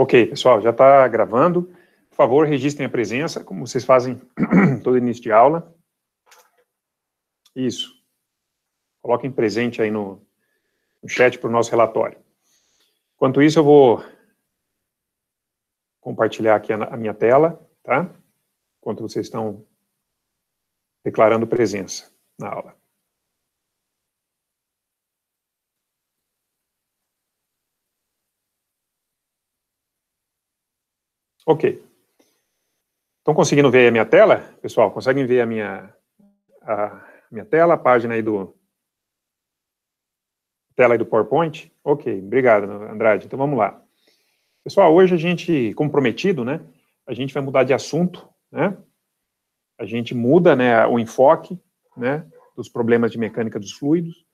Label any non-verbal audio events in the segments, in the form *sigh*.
Ok, pessoal, já está gravando. Por favor, registrem a presença, como vocês fazem *clears throat* todo início de aula. Isso. Coloquem presente aí no, no chat para o nosso relatório. Enquanto isso, eu vou compartilhar aqui a, a minha tela, tá? Enquanto vocês estão declarando presença na aula. Ok. Estão conseguindo ver a minha tela? Pessoal, conseguem ver a minha, a minha tela, a página aí do... Tela aí do PowerPoint? Ok, obrigado, Andrade. Então, vamos lá. Pessoal, hoje a gente, comprometido, né? A gente vai mudar de assunto, né? A gente muda, né, o enfoque, né, dos problemas de mecânica dos fluidos,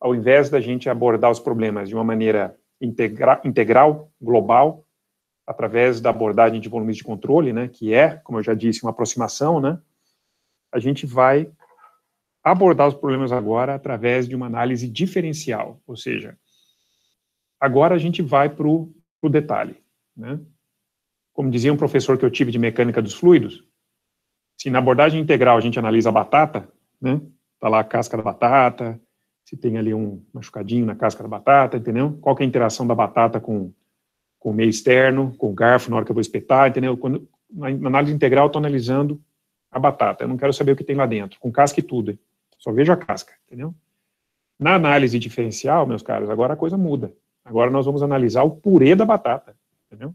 ao invés da gente abordar os problemas de uma maneira integra integral, global, através da abordagem de volumes de controle, né, que é, como eu já disse, uma aproximação, né, a gente vai abordar os problemas agora através de uma análise diferencial, ou seja, agora a gente vai para o detalhe. Né? Como dizia um professor que eu tive de mecânica dos fluidos, se na abordagem integral a gente analisa a batata, né, tá lá a casca da batata, se tem ali um machucadinho na casca da batata, entendeu? Qual é a interação da batata com com o meio externo, com o garfo na hora que eu vou espetar, entendeu? Quando, na, análise integral, estou analisando a batata. Eu não quero saber o que tem lá dentro, com casca e tudo. Só vejo a casca, entendeu? Na análise diferencial, meus caros, agora a coisa muda. Agora nós vamos analisar o purê da batata, entendeu?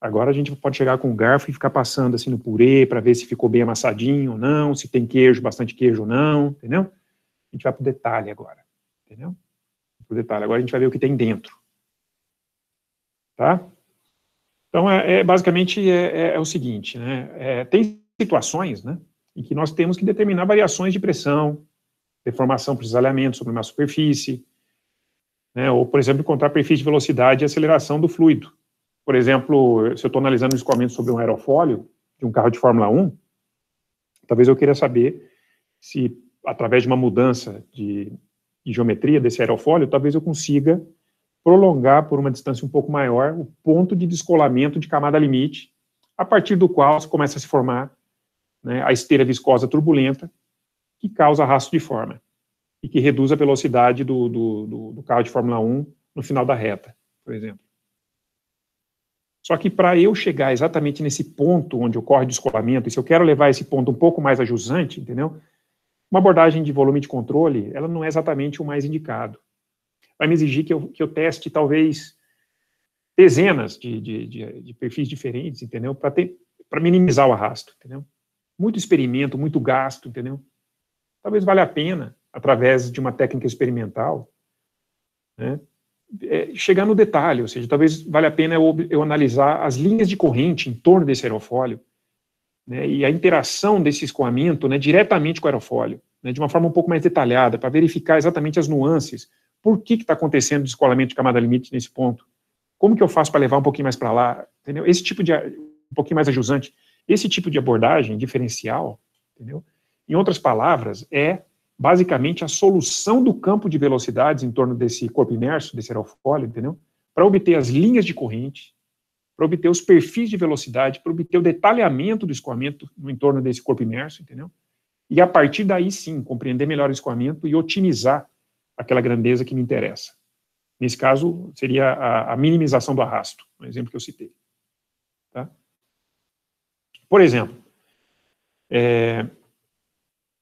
Agora a gente pode chegar com o garfo e ficar passando assim no purê para ver se ficou bem amassadinho ou não, se tem queijo, bastante queijo ou não, entendeu? A gente vai para o detalhe agora, entendeu? Para o detalhe. Agora a gente vai ver o que tem dentro. Tá? Então, é, é basicamente, é, é, é o seguinte, né? É, tem situações né, em que nós temos que determinar variações de pressão, deformação por cisalhamento sobre uma superfície, né, ou, por exemplo, encontrar perfis de velocidade e aceleração do fluido. Por exemplo, se eu estou analisando um escoamento sobre um aerofólio de um carro de Fórmula 1, talvez eu queira saber se, através de uma mudança de, de geometria desse aerofólio, talvez eu consiga prolongar por uma distância um pouco maior o ponto de descolamento de camada limite, a partir do qual começa a se formar né, a esteira viscosa turbulenta, que causa rastro de forma e que reduz a velocidade do, do, do, do carro de Fórmula 1 no final da reta, por exemplo. Só que para eu chegar exatamente nesse ponto onde ocorre o descolamento, e se eu quero levar esse ponto um pouco mais ajusante, entendeu? Uma abordagem de volume de controle, ela não é exatamente o mais indicado vai me exigir que eu, que eu teste talvez dezenas de, de, de, de perfis diferentes, entendeu? Para minimizar o arrasto, entendeu? Muito experimento, muito gasto, entendeu? Talvez valha a pena, através de uma técnica experimental, né, é, chegar no detalhe, ou seja, talvez valha a pena eu, eu analisar as linhas de corrente em torno desse aerofólio né, e a interação desse escoamento né, diretamente com o aerofólio, né? de uma forma um pouco mais detalhada, para verificar exatamente as nuances por que está acontecendo o descolamento de camada limite nesse ponto? Como que eu faço para levar um pouquinho mais para lá? Entendeu? Esse tipo de um pouquinho mais ajusante, esse tipo de abordagem diferencial, entendeu? Em outras palavras, é basicamente a solução do campo de velocidades em torno desse corpo imerso, desse aerofólio, entendeu? Para obter as linhas de corrente, para obter os perfis de velocidade, para obter o detalhamento do escoamento no entorno desse corpo imerso, entendeu? E a partir daí sim, compreender melhor o escoamento e otimizar aquela grandeza que me interessa. Nesse caso, seria a, a minimização do arrasto, um exemplo que eu citei. Tá? Por exemplo, é,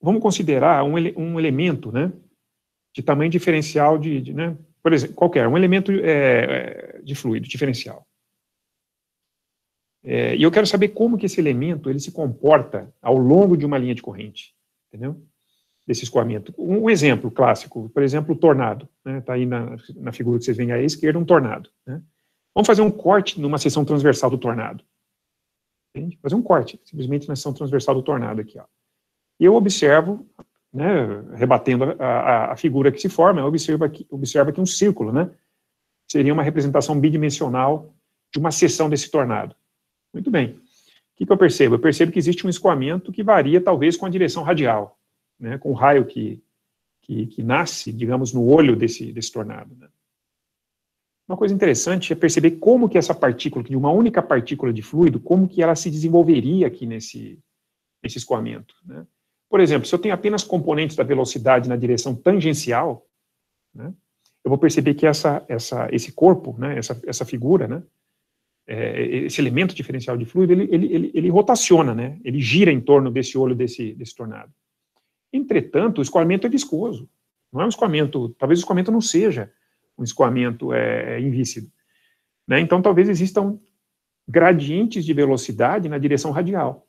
vamos considerar um, um elemento né, de tamanho diferencial de, de né, por exemplo, qualquer, um elemento é, é, de fluido diferencial. É, e eu quero saber como que esse elemento ele se comporta ao longo de uma linha de corrente, entendeu? desse escoamento. Um, exemplo clássico, por exemplo, o tornado. Está né? Tá aí na, na figura que vocês veem à esquerda, um tornado. Né? Vamos fazer um corte numa seção transversal do tornado. Entende? Fazer um corte, simplesmente na seção transversal do tornado aqui. E eu observo, né, rebatendo a, a, a, figura que se forma, eu observo aqui, observo aqui um círculo. Né? Seria uma representação bidimensional de uma seção desse tornado. Muito bem. O que, que eu percebo? Eu percebo que existe um escoamento que varia, talvez, com a direção radial né, com o raio que, que, que, nasce, digamos, no olho desse, desse tornado. Né. Uma coisa interessante é perceber como que essa partícula, de uma única partícula de fluido, como que ela se desenvolveria aqui nesse, nesse escoamento. Né. Por exemplo, se eu tenho apenas componentes da velocidade na direção tangencial, né, eu vou perceber que essa, essa, esse corpo, né, essa, essa figura, né, é, esse elemento diferencial de fluido, ele, ele, ele, ele rotaciona, né? ele gira em torno desse olho desse, desse tornado. Entretanto, o escoamento é viscoso. Não é um escoamento, talvez o escoamento não seja um escoamento é, é invícido. Né? Então, talvez existam gradientes de velocidade na direção radial.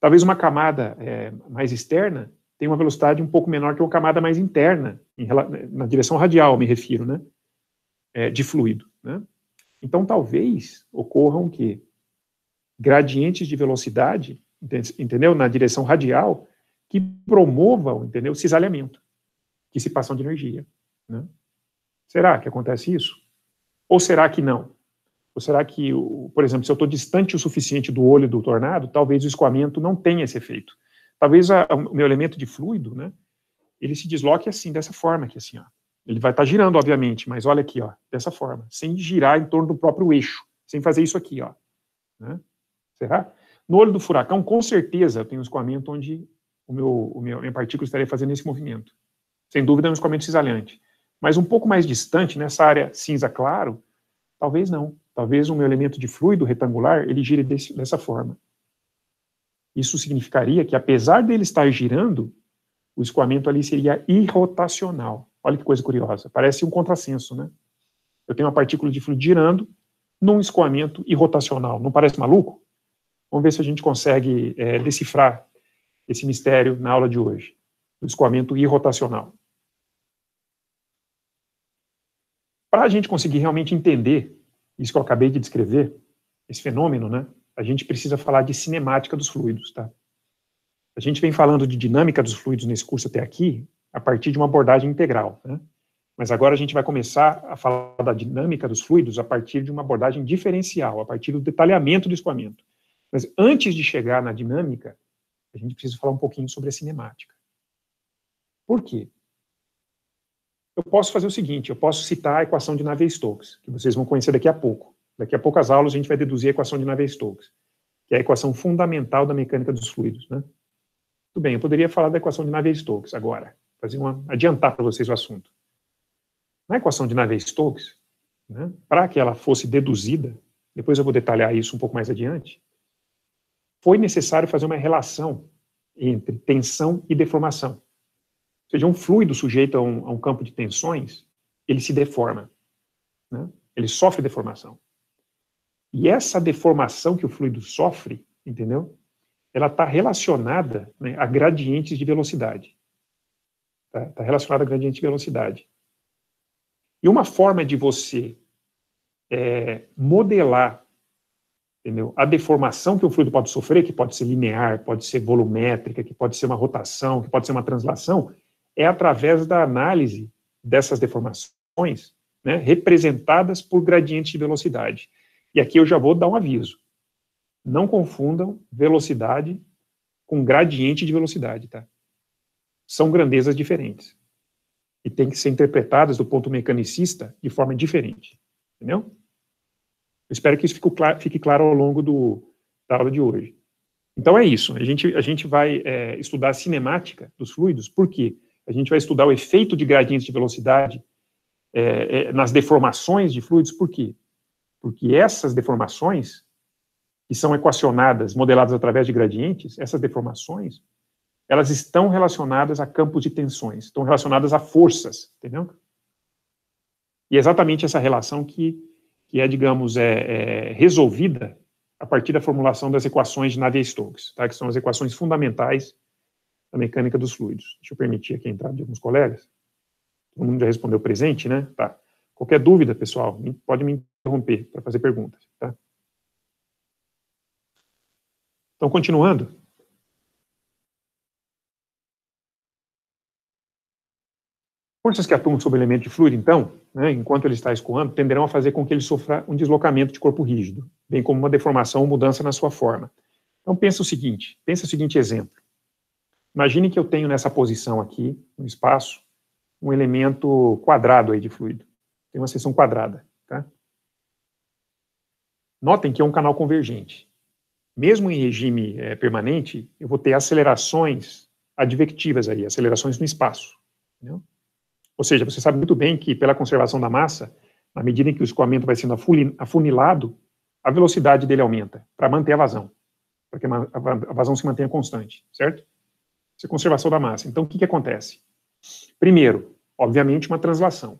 Talvez uma camada é, mais externa tenha uma velocidade um pouco menor que uma camada mais interna, em, na direção radial, me refiro, né? É, de fluido. Né? Então, talvez ocorram que gradientes de velocidade, entendeu? Na direção radial, que promovam, entendeu, cisalhamento, dissipação de energia. Né? Será que acontece isso? Ou será que não? Ou será que, por exemplo, se eu estou distante o suficiente do olho do tornado, talvez o escoamento não tenha esse efeito. Talvez a, o meu elemento de fluido, né, ele se desloque assim, dessa forma aqui, assim, ó. Ele vai estar tá girando, obviamente, mas olha aqui, ó, dessa forma, sem girar em torno do próprio eixo, sem fazer isso aqui, ó. Né? Será? No olho do furacão, com certeza, tem um escoamento onde o meu, o meu, minha partícula estaria fazendo esse movimento. Sem dúvida, é um escoamento cisalhante. Mas um pouco mais distante, nessa área cinza claro, talvez não. Talvez o meu elemento de fluido retangular, ele gire desse, dessa forma. Isso significaria que, apesar dele estar girando, o escoamento ali seria irrotacional. Olha que coisa curiosa. Parece um contrassenso, né? Eu tenho uma partícula de fluido girando num escoamento irrotacional. Não parece maluco? Vamos ver se a gente consegue é, decifrar esse mistério na aula de hoje, do escoamento irrotacional. Para a gente conseguir realmente entender isso que eu acabei de descrever, esse fenômeno, né, a gente precisa falar de cinemática dos fluidos. Tá? A gente vem falando de dinâmica dos fluidos nesse curso até aqui, a partir de uma abordagem integral. Né? Mas agora a gente vai começar a falar da dinâmica dos fluidos a partir de uma abordagem diferencial, a partir do detalhamento do escoamento. Mas antes de chegar na dinâmica, a gente precisa falar um pouquinho sobre a cinemática. Por quê? Eu posso fazer o seguinte, eu posso citar a equação de Navier-Stokes, que vocês vão conhecer daqui a pouco. Daqui a poucas aulas a gente vai deduzir a equação de Navier-Stokes, que é a equação fundamental da mecânica dos fluidos, né? Tudo bem, eu poderia falar da equação de Navier-Stokes agora, fazer uma adiantar para vocês o assunto. Na equação de Navier-Stokes, né, para que ela fosse deduzida, depois eu vou detalhar isso um pouco mais adiante, foi necessário fazer uma relação entre tensão e deformação. Ou seja, um fluido sujeito a um, a um campo de tensões, ele se deforma. Né? Ele sofre deformação. E essa deformação que o fluido sofre, entendeu? Ela está relacionada né, a gradientes de velocidade. Está tá relacionada a gradientes de velocidade. E uma forma de você é, modelar entendeu? A deformação que um fluido pode sofrer, que pode ser linear, pode ser volumétrica, que pode ser uma rotação, que pode ser uma translação, é através da análise dessas deformações, né, representadas por gradientes de velocidade. E aqui eu já vou dar um aviso. Não confundam velocidade com gradiente de velocidade, tá? São grandezas diferentes. E têm que ser interpretadas do ponto mecanicista de forma diferente. Entendeu? Eu espero que isso fique claro, fique claro ao longo do, da aula de hoje. Então é isso. A gente, a gente vai é, estudar a cinemática dos fluidos, por quê? A gente vai estudar o efeito de gradientes de velocidade é, é, nas deformações de fluidos, por quê? Porque essas deformações, que são equacionadas, modeladas através de gradientes, essas deformações, elas estão relacionadas a campos de tensões, estão relacionadas a forças, entendeu? E é exatamente essa relação que que é, digamos, é, é resolvida a partir da formulação das equações de Navier-Stokes, tá? que são as equações fundamentais da mecânica dos fluidos. Deixa eu permitir aqui a entrada de alguns colegas. Todo mundo já respondeu presente, né? Tá. Qualquer dúvida, pessoal, pode me interromper para fazer perguntas. Tá? Então, continuando, Forças que atuam sob o elemento de fluido, então, né, enquanto ele está escoando, tenderão a fazer com que ele sofra um deslocamento de corpo rígido, bem como uma deformação ou mudança na sua forma. Então pensa o seguinte, pensa o seguinte exemplo. Imagine que eu tenho nessa posição aqui, no espaço, um elemento quadrado aí de fluido. Tem uma seção quadrada, tá? Notem que é um canal convergente. Mesmo em regime é, permanente, eu vou ter acelerações advectivas aí, acelerações no espaço. Entendeu? Ou seja, você sabe muito bem que pela conservação da massa, na medida em que o escoamento vai sendo afunilado, a velocidade dele aumenta para manter a vazão, para que a vazão se mantenha constante, certo? Isso é conservação da massa. Então, o que, que acontece? Primeiro, obviamente, uma translação.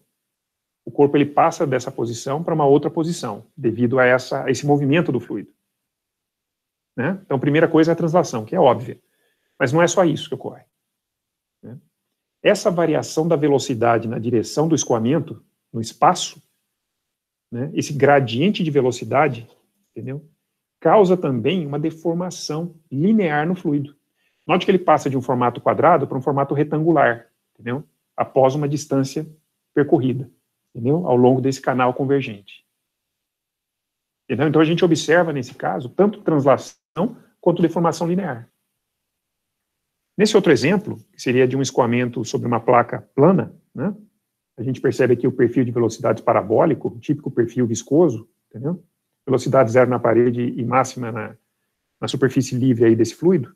O corpo ele passa dessa posição para uma outra posição, devido a, essa, a esse movimento do fluido. Né? Então, a primeira coisa é a translação, que é óbvia. Mas não é só isso que ocorre essa variação da velocidade na direção do escoamento, no espaço, né, esse gradiente de velocidade, entendeu? Causa também uma deformação linear no fluido. Note que ele passa de um formato quadrado para um formato retangular, entendeu? Após uma distância percorrida, entendeu? Ao longo desse canal convergente. Entendeu? Então a gente observa nesse caso tanto translação quanto deformação linear. Nesse outro exemplo, que seria de um escoamento sobre uma placa plana, né, a gente percebe aqui o perfil de velocidade parabólico, típico perfil viscoso, entendeu? velocidade zero na parede e máxima na, na superfície livre aí desse fluido,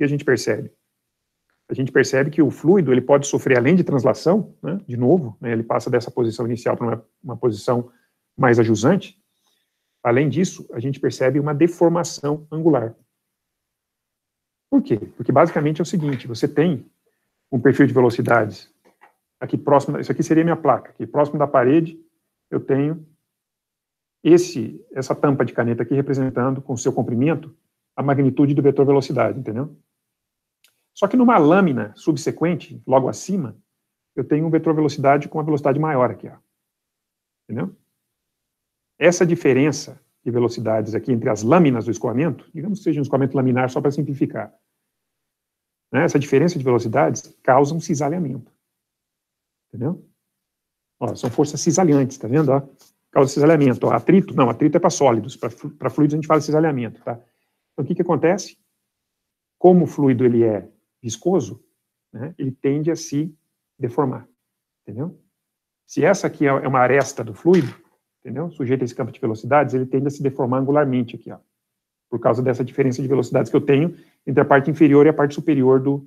e a gente percebe? A gente percebe que o fluido ele pode sofrer, além de translação, né, de novo, né, ele passa dessa posição inicial para uma, uma posição mais ajusante, além disso, a gente percebe uma deformação angular. Por quê? Porque basicamente é o seguinte: você tem um perfil de velocidades aqui próximo, isso aqui seria minha placa, aqui próximo da parede eu tenho esse essa tampa de caneta aqui representando com seu comprimento a magnitude do vetor velocidade, entendeu? Só que numa lâmina subsequente, logo acima, eu tenho um vetor velocidade com uma velocidade maior aqui, ó. entendeu? Essa diferença de velocidades aqui entre as lâminas do escoamento, digamos que seja um escoamento laminar só para simplificar. Né? Essa diferença de velocidades causa um cisalhamento. Entendeu? Ó, são forças cisalhantes, tá vendo? Ó, causa cisalhamento. Ó, atrito, não, atrito é para sólidos, para fluidos a gente fala cisalhamento, tá? Então o que, que acontece? Como o fluido ele é viscoso, né, ele tende a se deformar, entendeu? Se essa aqui é, é uma aresta do fluido, entendeu? Sujeito a esse campo de velocidades, ele tende a se deformar angularmente aqui, ó, por causa dessa diferença de velocidades que eu tenho entre a parte inferior e a parte superior do,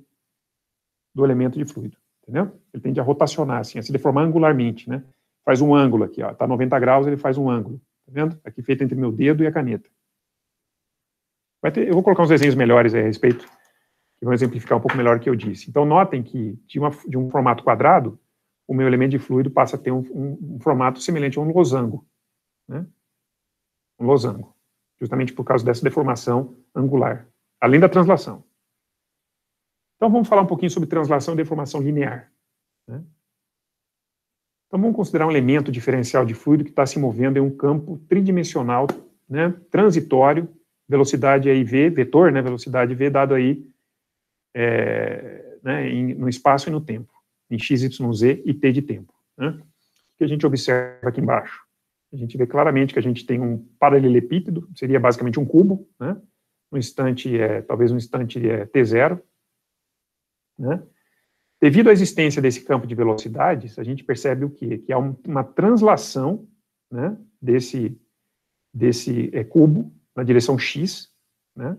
do elemento de fluido, entendeu? Ele tende a rotacionar, assim, a se deformar angularmente, né? Faz um ângulo aqui, ó, tá 90 graus, ele faz um ângulo, tá vendo? Aqui feito entre meu dedo e a caneta. Vai ter, eu vou colocar uns desenhos melhores a respeito, que vão exemplificar um pouco melhor o que eu disse. Então, notem que de, uma, de um formato quadrado, o meu elemento de fluido passa a ter um, um, um formato semelhante a um losango. Né? Um losango. Justamente por causa dessa deformação angular. Além da translação. Então vamos falar um pouquinho sobre translação e deformação linear. Né? Então vamos considerar um elemento diferencial de fluido que está se movendo em um campo tridimensional, né, transitório, velocidade aí v, vetor, né, velocidade v dado aí é, né, em, no espaço e no tempo em XYZ e T de tempo. Né? O que a gente observa aqui embaixo? A gente vê claramente que a gente tem um paralelepípedo, seria basicamente um cubo, né? um instante, é, talvez um instante é T0. Né? Devido à existência desse campo de velocidades, a gente percebe o quê? Que há uma translação né, desse, desse é, cubo na direção x. Né?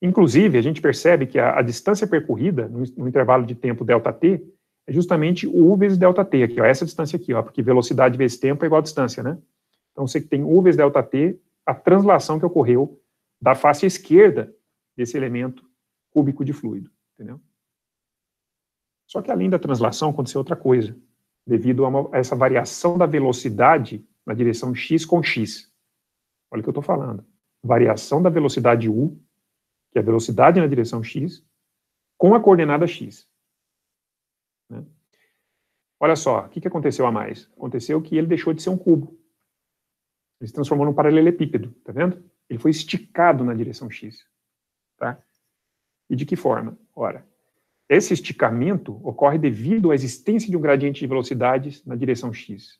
Inclusive, a gente percebe que a, a distância percorrida, no, no intervalo de tempo delta t, é justamente U vezes ΔT, aqui, ó, essa distância aqui, ó, porque velocidade vezes tempo é igual a distância, né? Então, você tem U vezes ΔT, a translação que ocorreu da face esquerda desse elemento cúbico de fluido, entendeu? Só que além da translação, aconteceu outra coisa, devido a, uma, a essa variação da velocidade na direção x com x. Olha o que eu estou falando. Variação da velocidade u, que é a velocidade na direção x, com a coordenada x. Olha só, o que, que aconteceu a mais? Aconteceu que ele deixou de ser um cubo. Ele se transformou num paralelepípedo, tá vendo? Ele foi esticado na direção x. Tá? E de que forma? Ora, esse esticamento ocorre devido à existência de um gradiente de velocidades na direção x.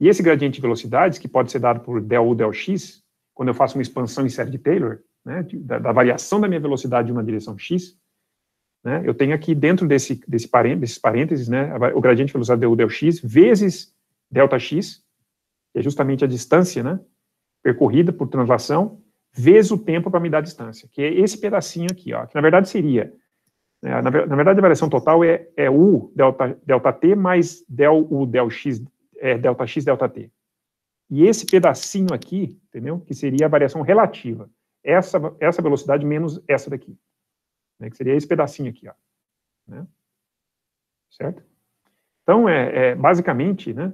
E esse gradiente de velocidades, que pode ser dado por del u del x, quando eu faço uma expansão em série de Taylor, né, da, da variação da minha velocidade em uma direção x, né? Eu tenho aqui dentro desse, desse parê desses parênteses né, o gradiente velocidade du del x vezes delta x, que é justamente a distância né, percorrida por translação, vezes o tempo para me dar a distância, que é esse pedacinho aqui, ó, que na verdade seria, né, na, na, verdade a variação total é, é u delta, delta t mais del u del x, é, delta x delta t. E esse pedacinho aqui, entendeu? Que seria a variação relativa. Essa, essa velocidade menos essa daqui né, que seria esse pedacinho aqui, ó, né? certo? Então, é, é basicamente, né,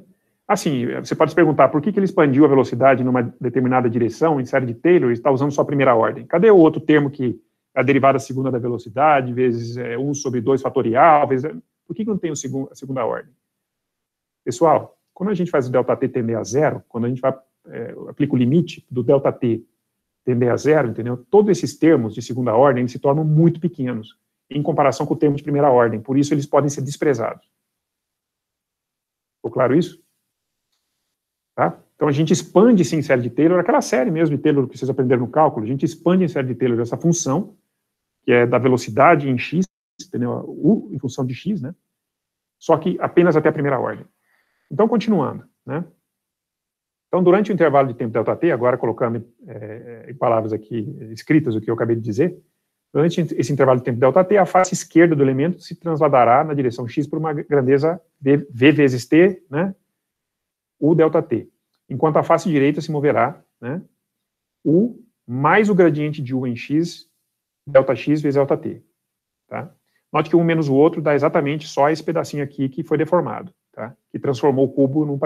assim, você pode se perguntar por que, que ele expandiu a velocidade numa determinada direção em série de Taylor e está usando só a primeira ordem. Cadê o outro termo que é a derivada segunda da velocidade, vezes é, 1 sobre 2 fatorial, vezes... É, por que, que não tem o segundo a segunda ordem? Pessoal, quando a gente faz o delta t tender a zero, quando a gente vai, é, aplica o limite do delta t tender a zero, entendeu? Todos esses termos de segunda ordem se tornam muito pequenos em comparação com o termo de primeira ordem. Por isso, eles podem ser desprezados. Ficou claro isso? Tá? Então, a gente expande, sim, série de Taylor, aquela série mesmo de Taylor que vocês aprenderam no cálculo, a gente expande em série de Taylor essa função, que é da velocidade em x, entendeu? U em função de x, né? Só que apenas até a primeira ordem. Então, continuando, né? Então, durante o intervalo de tempo delta T, agora colocando é, é, em palavras aqui escritas o que eu acabei de dizer, durante esse intervalo de tempo delta T, a face esquerda do elemento se transladará na direção x por uma grandeza V, v vezes T, né, U delta T, enquanto a face direita se moverá, né, U mais o gradiente de U em x, delta x vezes delta T. Tá? Note que um menos o outro dá exatamente só esse pedacinho aqui que foi deformado, tá? que transformou o cubo num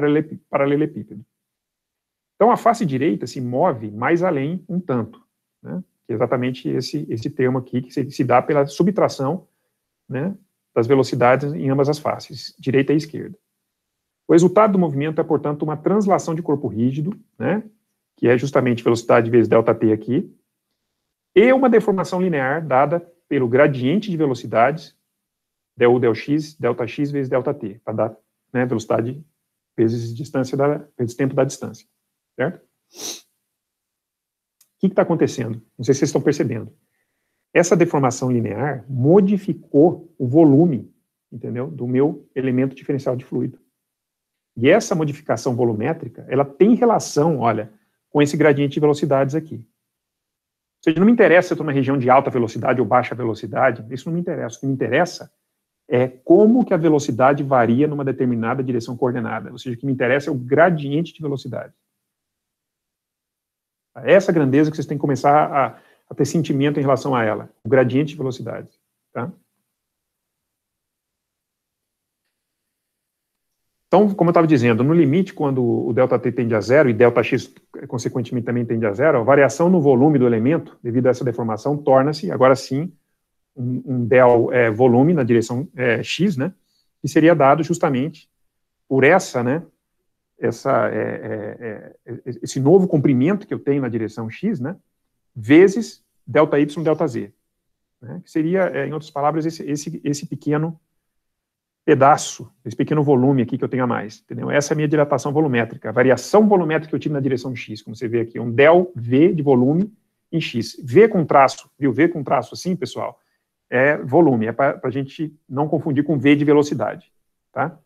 paralelepípedo. Então, a face direita se move mais além um tanto, né? Que é exatamente esse, esse termo aqui, que se, se dá pela subtração né, das velocidades em ambas as faces, direita e esquerda. O resultado do movimento é, portanto, uma translação de corpo rígido, né, que é justamente velocidade vezes ΔT aqui, e uma deformação linear dada pelo gradiente de velocidades, DU, delta ΔX vezes ΔT, para dar né, velocidade vezes distância da, vezes tempo da distância. Certo? O que está acontecendo? Não sei se vocês estão percebendo. Essa deformação linear modificou o volume, entendeu? Do meu elemento diferencial de fluido. E essa modificação volumétrica, ela tem relação, olha, com esse gradiente de velocidades aqui. Ou seja, não me interessa se eu estou na região de alta velocidade ou baixa velocidade, isso não me interessa. O que me interessa é como que a velocidade varia numa determinada direção coordenada. Ou seja, o que me interessa é o gradiente de velocidade. Essa grandeza que vocês têm que começar a, a ter sentimento em relação a ela, o gradiente de velocidade. Tá? Então, como eu estava dizendo, no limite, quando o ΔT tende a zero, e ΔX, consequentemente, também tende a zero, a variação no volume do elemento, devido a essa deformação, torna-se, agora sim, um, um del é, volume na direção é, x, né, que seria dado justamente por essa, né, essa, é é, é, é, esse novo comprimento que eu tenho na direção x, né, vezes delta y, delta z. Né, que seria, é, em outras palavras, esse, esse, esse pequeno pedaço, esse pequeno volume aqui que eu tenho a mais. Entendeu? Essa é a minha dilatação volumétrica, a variação volumétrica que eu tive na direção x, como você vê aqui, um del v de volume em x. V com traço, viu? V com traço assim, pessoal, é volume, é para a gente não confundir com v de velocidade. Tá?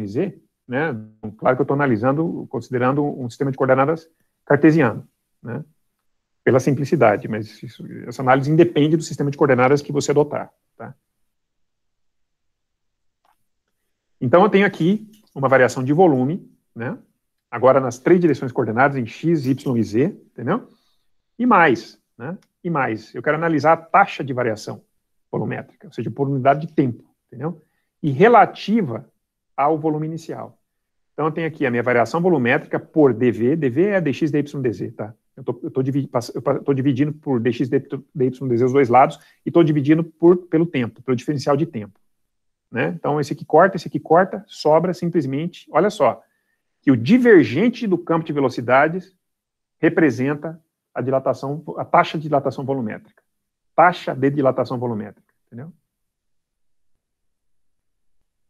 y, Z, né? Claro que eu estou analisando, considerando um sistema de coordenadas cartesiano, né? Pela simplicidade, mas isso, essa análise independe do sistema de coordenadas que você adotar, tá? Então, eu tenho aqui uma variação de volume, né? Agora nas três direções coordenadas, em x, y e z, entendeu? E mais, né? E mais, eu quero analisar a taxa de variação volumétrica, ou seja, por unidade de tempo, entendeu? E relativa ao volume inicial. Então, eu tenho aqui a minha variação volumétrica por dV. dV é dx, dy, dz, tá? Eu estou dividindo por dx, dy, dz os dois lados e estou dividindo por, pelo tempo, pelo diferencial de tempo. Né? Então, esse aqui corta, esse aqui corta, sobra simplesmente, olha só, que o divergente do campo de velocidades representa a dilatação, a taxa de dilatação volumétrica. Taxa de dilatação volumétrica, entendeu?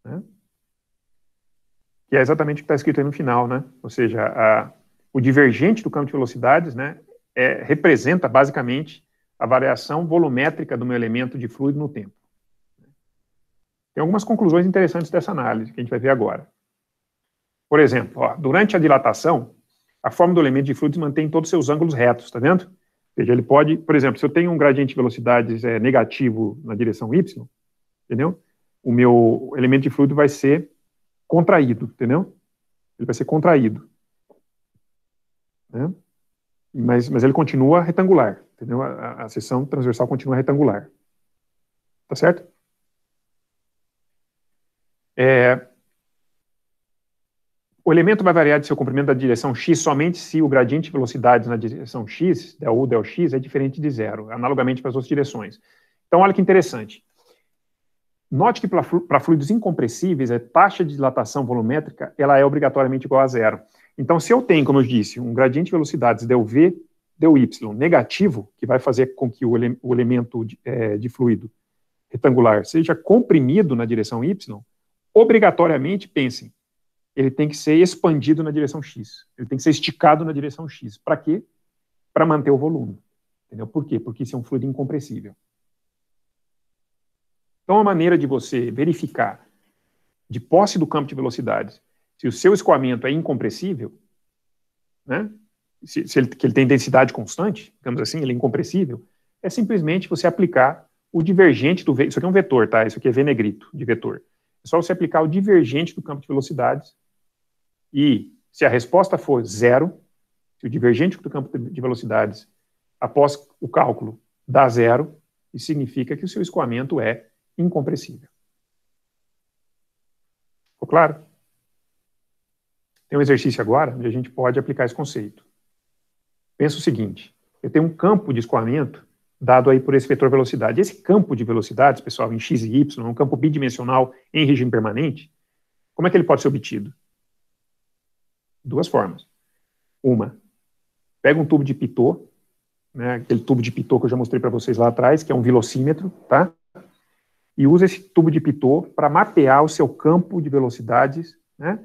Né? que é exatamente o que está escrito aí no final, né? Ou seja, a, o divergente do campo de velocidades, né, é, representa basicamente a variação volumétrica do meu elemento de fluido no tempo. Tem algumas conclusões interessantes dessa análise que a gente vai ver agora. Por exemplo, ó, durante a dilatação, a forma do elemento de fluidos mantém todos os seus ângulos retos, tá vendo? Ou seja, ele pode, por exemplo, se eu tenho um gradiente de velocidades é, negativo na direção y, entendeu? O meu elemento de fluido vai ser contraído, entendeu? Ele vai ser contraído. Né? Mas, mas ele continua retangular, entendeu? A, a, a seção transversal continua retangular. Tá certo? É, o elemento vai variar de seu comprimento da direção x somente se o gradiente de velocidades na direção x, del u, del x, é diferente de zero, analogamente para as outras direções. Então, olha que interessante. Note que para fluidos incompressíveis, a é taxa de dilatação volumétrica ela é obrigatoriamente igual a zero. Então, se eu tenho, como eu disse, um gradiente de velocidades del V, del Y negativo, que vai fazer com que o, ele, o elemento de, é, de fluido retangular seja comprimido na direção Y, obrigatoriamente, pensem, ele tem que ser expandido na direção X. Ele tem que ser esticado na direção X. Para quê? Para manter o volume. Entendeu? Por quê? Porque isso é um fluido incompressível. Então, a maneira de você verificar, de posse do campo de velocidades, se o seu escoamento é incompressível, né? se, se ele, que ele tem densidade constante, digamos assim, ele é incompressível, é simplesmente você aplicar o divergente do isso aqui é um vetor, tá? Isso aqui é V negrito de vetor. É só você aplicar o divergente do campo de velocidades e se a resposta for zero, se o divergente do campo de velocidades após o cálculo dá zero, isso significa que o seu escoamento é incompressível. Ficou claro? Tem um exercício agora onde a gente pode aplicar esse conceito. Pensa o seguinte: eu tenho um campo de escoamento dado aí por esse vetor velocidade. Esse campo de velocidades, pessoal, em x e y, é um campo bidimensional em regime permanente. Como é que ele pode ser obtido? Duas formas. Uma, pega um tubo de Pitot, né, aquele tubo de Pitot que eu já mostrei para vocês lá atrás, que é um velocímetro, tá? e usa esse tubo de Pitot para mapear o seu campo de velocidades, né?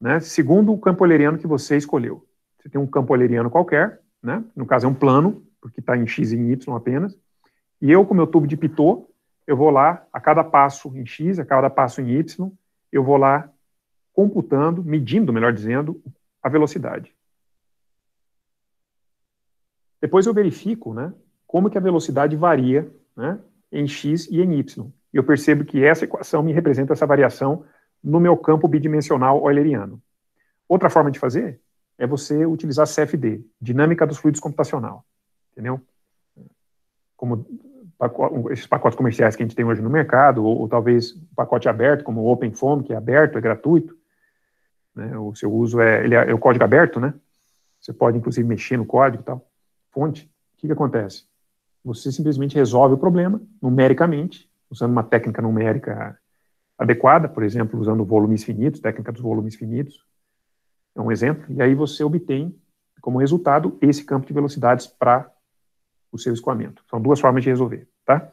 Né? segundo o campo euleriano que você escolheu. Você tem um campo euleriano qualquer, né? no caso é um plano, porque está em x e em y apenas, e eu, com meu tubo de Pitot, eu vou lá, a cada passo em x, a cada passo em y, eu vou lá computando, medindo, melhor dizendo, a velocidade. Depois eu verifico né, como que a velocidade varia né, em x e em y. Eu percebo que essa equação me representa essa variação no meu campo bidimensional euleriano. Outra forma de fazer é você utilizar CFD, dinâmica dos fluidos computacional, entendeu? Como esses pacotes comerciais que a gente tem hoje no mercado, ou, ou talvez um pacote aberto, como o OpenFOAM, que é aberto, é gratuito, né? o seu uso é, ele é, é o código aberto, né? Você pode, inclusive, mexer no código e tal, fonte. O que, que acontece? Você simplesmente resolve o problema numericamente, usando uma técnica numérica adequada, por exemplo, usando volumes finitos, técnica dos volumes finitos, é um exemplo, e aí você obtém como resultado esse campo de velocidades para o seu escoamento. São duas formas de resolver, tá?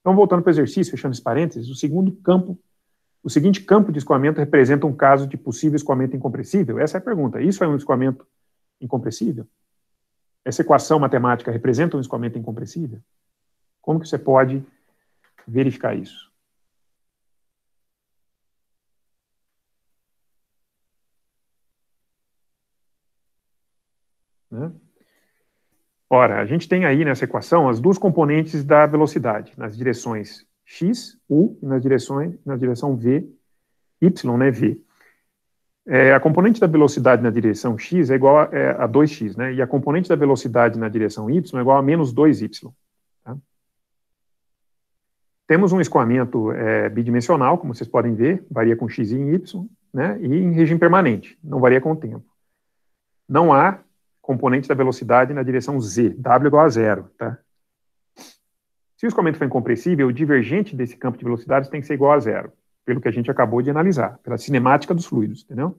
Então, voltando para o exercício, fechando os parênteses, o segundo campo, o seguinte campo de escoamento representa um caso de possível escoamento incompressível? Essa é a pergunta. Isso é um escoamento incompressível? essa equação matemática representa um escoamento incompressível? Como que você pode verificar isso? Né? Ora, a gente tem aí nessa equação as duas componentes da velocidade, nas direções x, u, e nas direções, na direção v, y, né, v. É, a componente da velocidade na direção x é igual a, é, a 2x, né? E a componente da velocidade na direção y é igual a menos 2y. Tá? Temos um escoamento é, bidimensional, como vocês podem ver, varia com x e y, né? E em regime permanente, não varia com o tempo. Não há componente da velocidade na direção z, w igual a zero, tá? Se o escoamento for incompressível, o divergente desse campo de velocidades tem que ser igual a zero pelo que a gente acabou de analisar, pela cinemática dos fluidos, entendeu?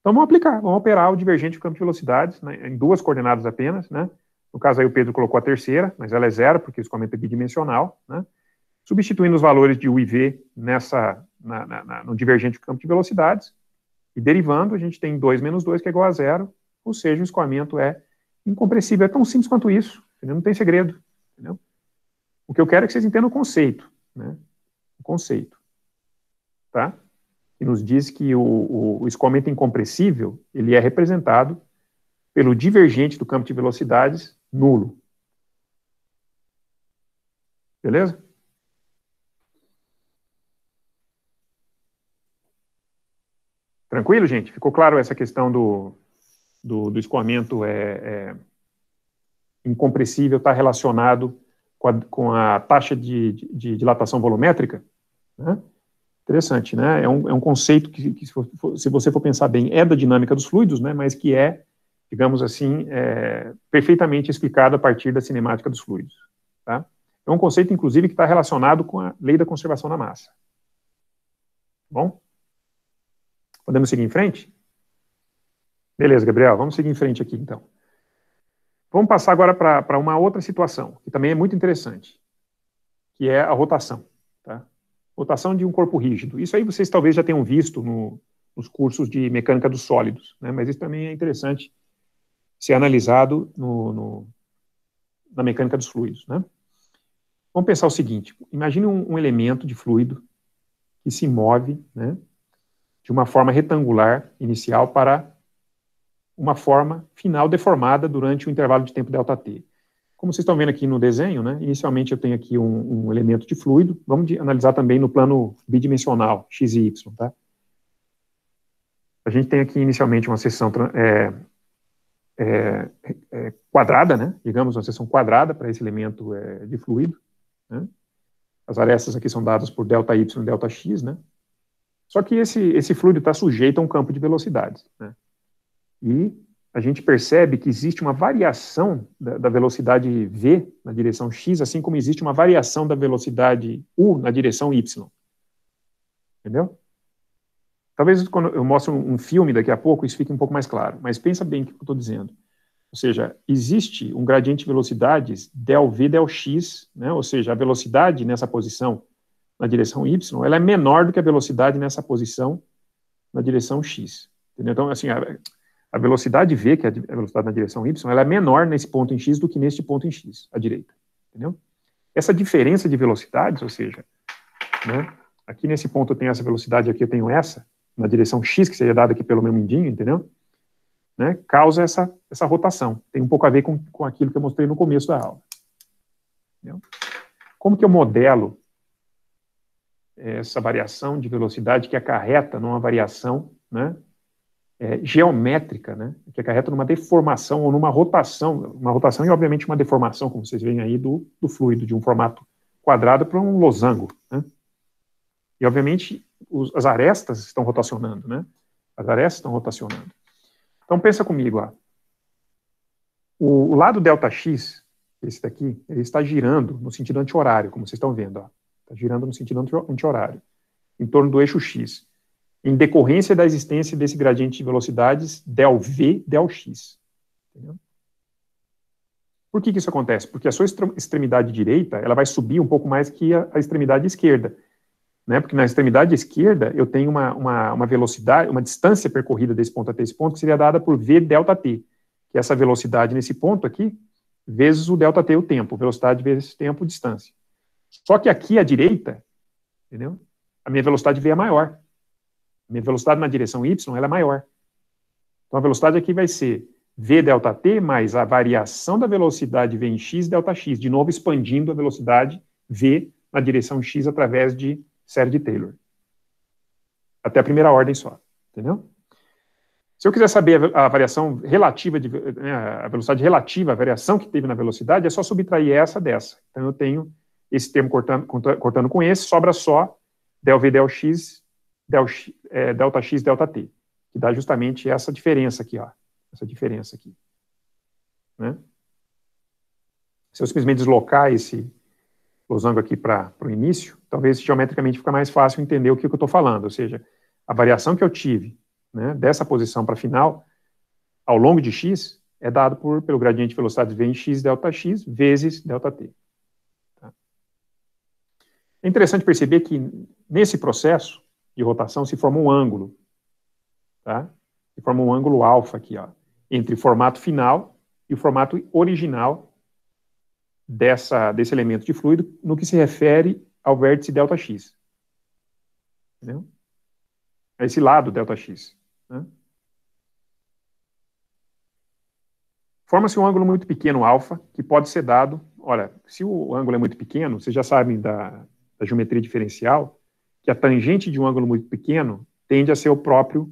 Então vamos aplicar, vamos operar o divergente do campo de velocidades né, em duas coordenadas apenas, né? No caso aí o Pedro colocou a terceira, mas ela é zero, porque o escoamento é bidimensional, né? Substituindo os valores de U e V nessa, na, na, na, no divergente do campo de velocidades, e derivando, a gente tem 2 menos 2, que é igual a zero, ou seja, o escoamento é incompressível. É tão simples quanto isso, entendeu? não tem segredo. Entendeu? O que eu quero é que vocês entendam o conceito. Né? O conceito tá? que nos diz que o, o, o escoamento incompressível ele é representado pelo divergente do campo de velocidades nulo. Beleza? Tranquilo, gente? Ficou claro essa questão do, do, do escoamento é, é incompressível está relacionado com a, com a taxa de, de, de dilatação volumétrica? Né? Interessante, né? É um, é um conceito que, que se, for, se, você for pensar bem, é da dinâmica dos fluidos, né? Mas que é, digamos assim, é, perfeitamente explicado a partir da cinemática dos fluidos, tá? É um conceito, inclusive, que está relacionado com a lei da conservação da massa. Tá bom? Podemos seguir em frente? Beleza, Gabriel, vamos seguir em frente aqui, então. Vamos passar agora para uma outra situação, que também é muito interessante, que é a rotação rotação de um corpo rígido. Isso aí vocês talvez já tenham visto no, nos cursos de mecânica dos sólidos, né? mas isso também é interessante ser analisado no, no, na mecânica dos fluidos. Né? Vamos pensar o seguinte: imagine um, um elemento de fluido que se move né, de uma forma retangular inicial para uma forma final deformada durante o intervalo de tempo delta t. Como vocês estão vendo aqui no desenho, né, inicialmente eu tenho aqui um, um elemento de fluido, vamos de, analisar também no plano bidimensional, x e y. Tá? A gente tem aqui inicialmente uma seção é, é, é, é, quadrada, né, digamos, uma seção quadrada para esse elemento é, de fluido. Né? As arestas aqui são dadas por delta y e delta x, né? Só que esse, esse fluido está sujeito a um campo de velocidades, né? E a gente percebe que existe uma variação da, da, velocidade v na direção x, assim como existe uma variação da velocidade u na direção y. Entendeu? Talvez quando eu mostre um, filme daqui a pouco isso fique um pouco mais claro, mas pensa bem o que eu estou dizendo. Ou seja, existe um gradiente de velocidades del v del x, né? ou seja, a velocidade nessa posição na direção y, ela é menor do que a velocidade nessa posição na direção x. Entendeu? Então, assim, a velocidade v, que é a velocidade na direção y, ela é menor nesse ponto em x do que neste ponto em x, à direita. Entendeu? Essa diferença de velocidades, ou seja, né, aqui nesse ponto eu tenho essa velocidade, aqui eu tenho essa, na direção x, que seria dada aqui pelo meu mindinho, entendeu? Né, causa essa, essa rotação. Tem um pouco a ver com, com aquilo que eu mostrei no começo da aula. Entendeu? Como que eu modelo essa variação de velocidade que acarreta numa variação né, é, geométrica, né, que acarreta numa deformação ou numa rotação, uma rotação e, obviamente, uma deformação, como vocês veem aí, do, do fluido, de um formato quadrado para um losango. Né? E, obviamente, os, as arestas estão rotacionando, né? As arestas estão rotacionando. Então, pensa comigo, ó. O, o lado delta-x, esse daqui, ele está girando no sentido anti-horário, como vocês estão vendo, ó. Está girando no sentido anti-horário, em torno do eixo x em decorrência da existência desse gradiente de velocidades ΔV, ΔX. Entendeu? Por que, que, isso acontece? Porque a sua extremidade direita ela vai subir um pouco mais que a, a extremidade esquerda. Né? Porque na extremidade esquerda eu tenho uma, uma, uma, velocidade, uma distância percorrida desse ponto até esse ponto que seria dada por V delta t, que é essa velocidade nesse ponto aqui, vezes o delta t o tempo, velocidade vezes tempo, distância. Só que aqui à direita, entendeu? a minha velocidade V é maior minha velocidade na direção y ela é maior. Então a velocidade aqui vai ser v delta t mais a variação da velocidade v em x delta x, de novo expandindo a velocidade v na direção x através de série de Taylor. Até a primeira ordem só, entendeu? Se eu quiser saber a variação relativa, de, né, a velocidade relativa, a variação que teve na velocidade, é só subtrair essa dessa. Então eu tenho esse termo cortando, cortando com esse, sobra só del v del x é, delta x, delta t, que dá justamente essa diferença aqui, ó, essa diferença aqui. Né? Se eu simplesmente deslocar esse losango aqui para o início, talvez geometricamente fica mais fácil entender o que, que eu estou falando, ou seja, a variação que eu tive né, dessa posição para final, ao longo de x, é dado por, pelo gradiente de velocidade v em x delta x vezes delta t. Tá? É interessante perceber que, nesse processo, de rotação, se forma um ângulo. Tá? Se forma um ângulo alfa aqui, ó, entre o formato final e o formato original dessa, desse elemento de fluido no que se refere ao vértice x, Entendeu? A esse lado delta Né? Forma-se um ângulo muito pequeno, alfa, que pode ser dado. Olha, se o ângulo é muito pequeno, vocês já sabem da, da geometria diferencial, que a tangente de um ângulo muito pequeno tende a ser o próprio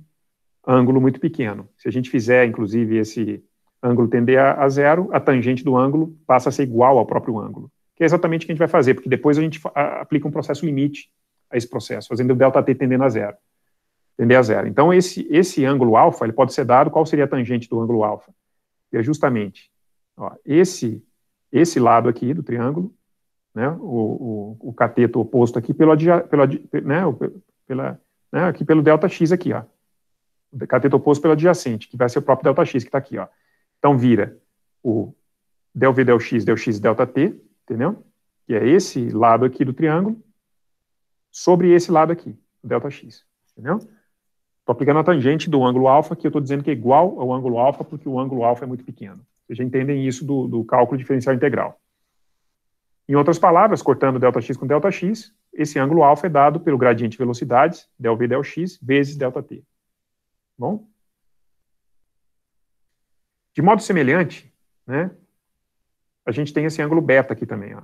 ângulo muito pequeno. Se a gente fizer, inclusive, esse ângulo tender a, a zero, a tangente do ângulo passa a ser igual ao próprio ângulo, que é exatamente o que a gente vai fazer, porque depois a gente aplica um processo limite a esse processo, fazendo o delta t tendendo a zero. Tender a zero. Então, esse, esse ângulo alfa, ele pode ser dado, qual seria a tangente do ângulo alfa? Que é justamente ó, esse, esse lado aqui do triângulo né, o, o, o, cateto oposto aqui pelo, pelo né, pela, né, aqui pelo delta x aqui, ó. O cateto oposto pelo adjacente, que vai ser o próprio delta x que está aqui, ó. Então vira o del v del x, del x delta t, entendeu? Que é esse lado aqui do triângulo sobre esse lado aqui, o delta x, entendeu? Estou aplicando a tangente do ângulo alfa, que eu estou dizendo que é igual ao ângulo alfa, porque o ângulo alfa é muito pequeno. Vocês já entendem isso do, do cálculo diferencial integral. Em outras palavras, cortando ΔX com ΔX, esse ângulo alfa é dado pelo gradiente de velocidades, ΔV, ΔX, vezes ΔT. Bom? De modo semelhante, né, a gente tem esse ângulo beta aqui também. Ó.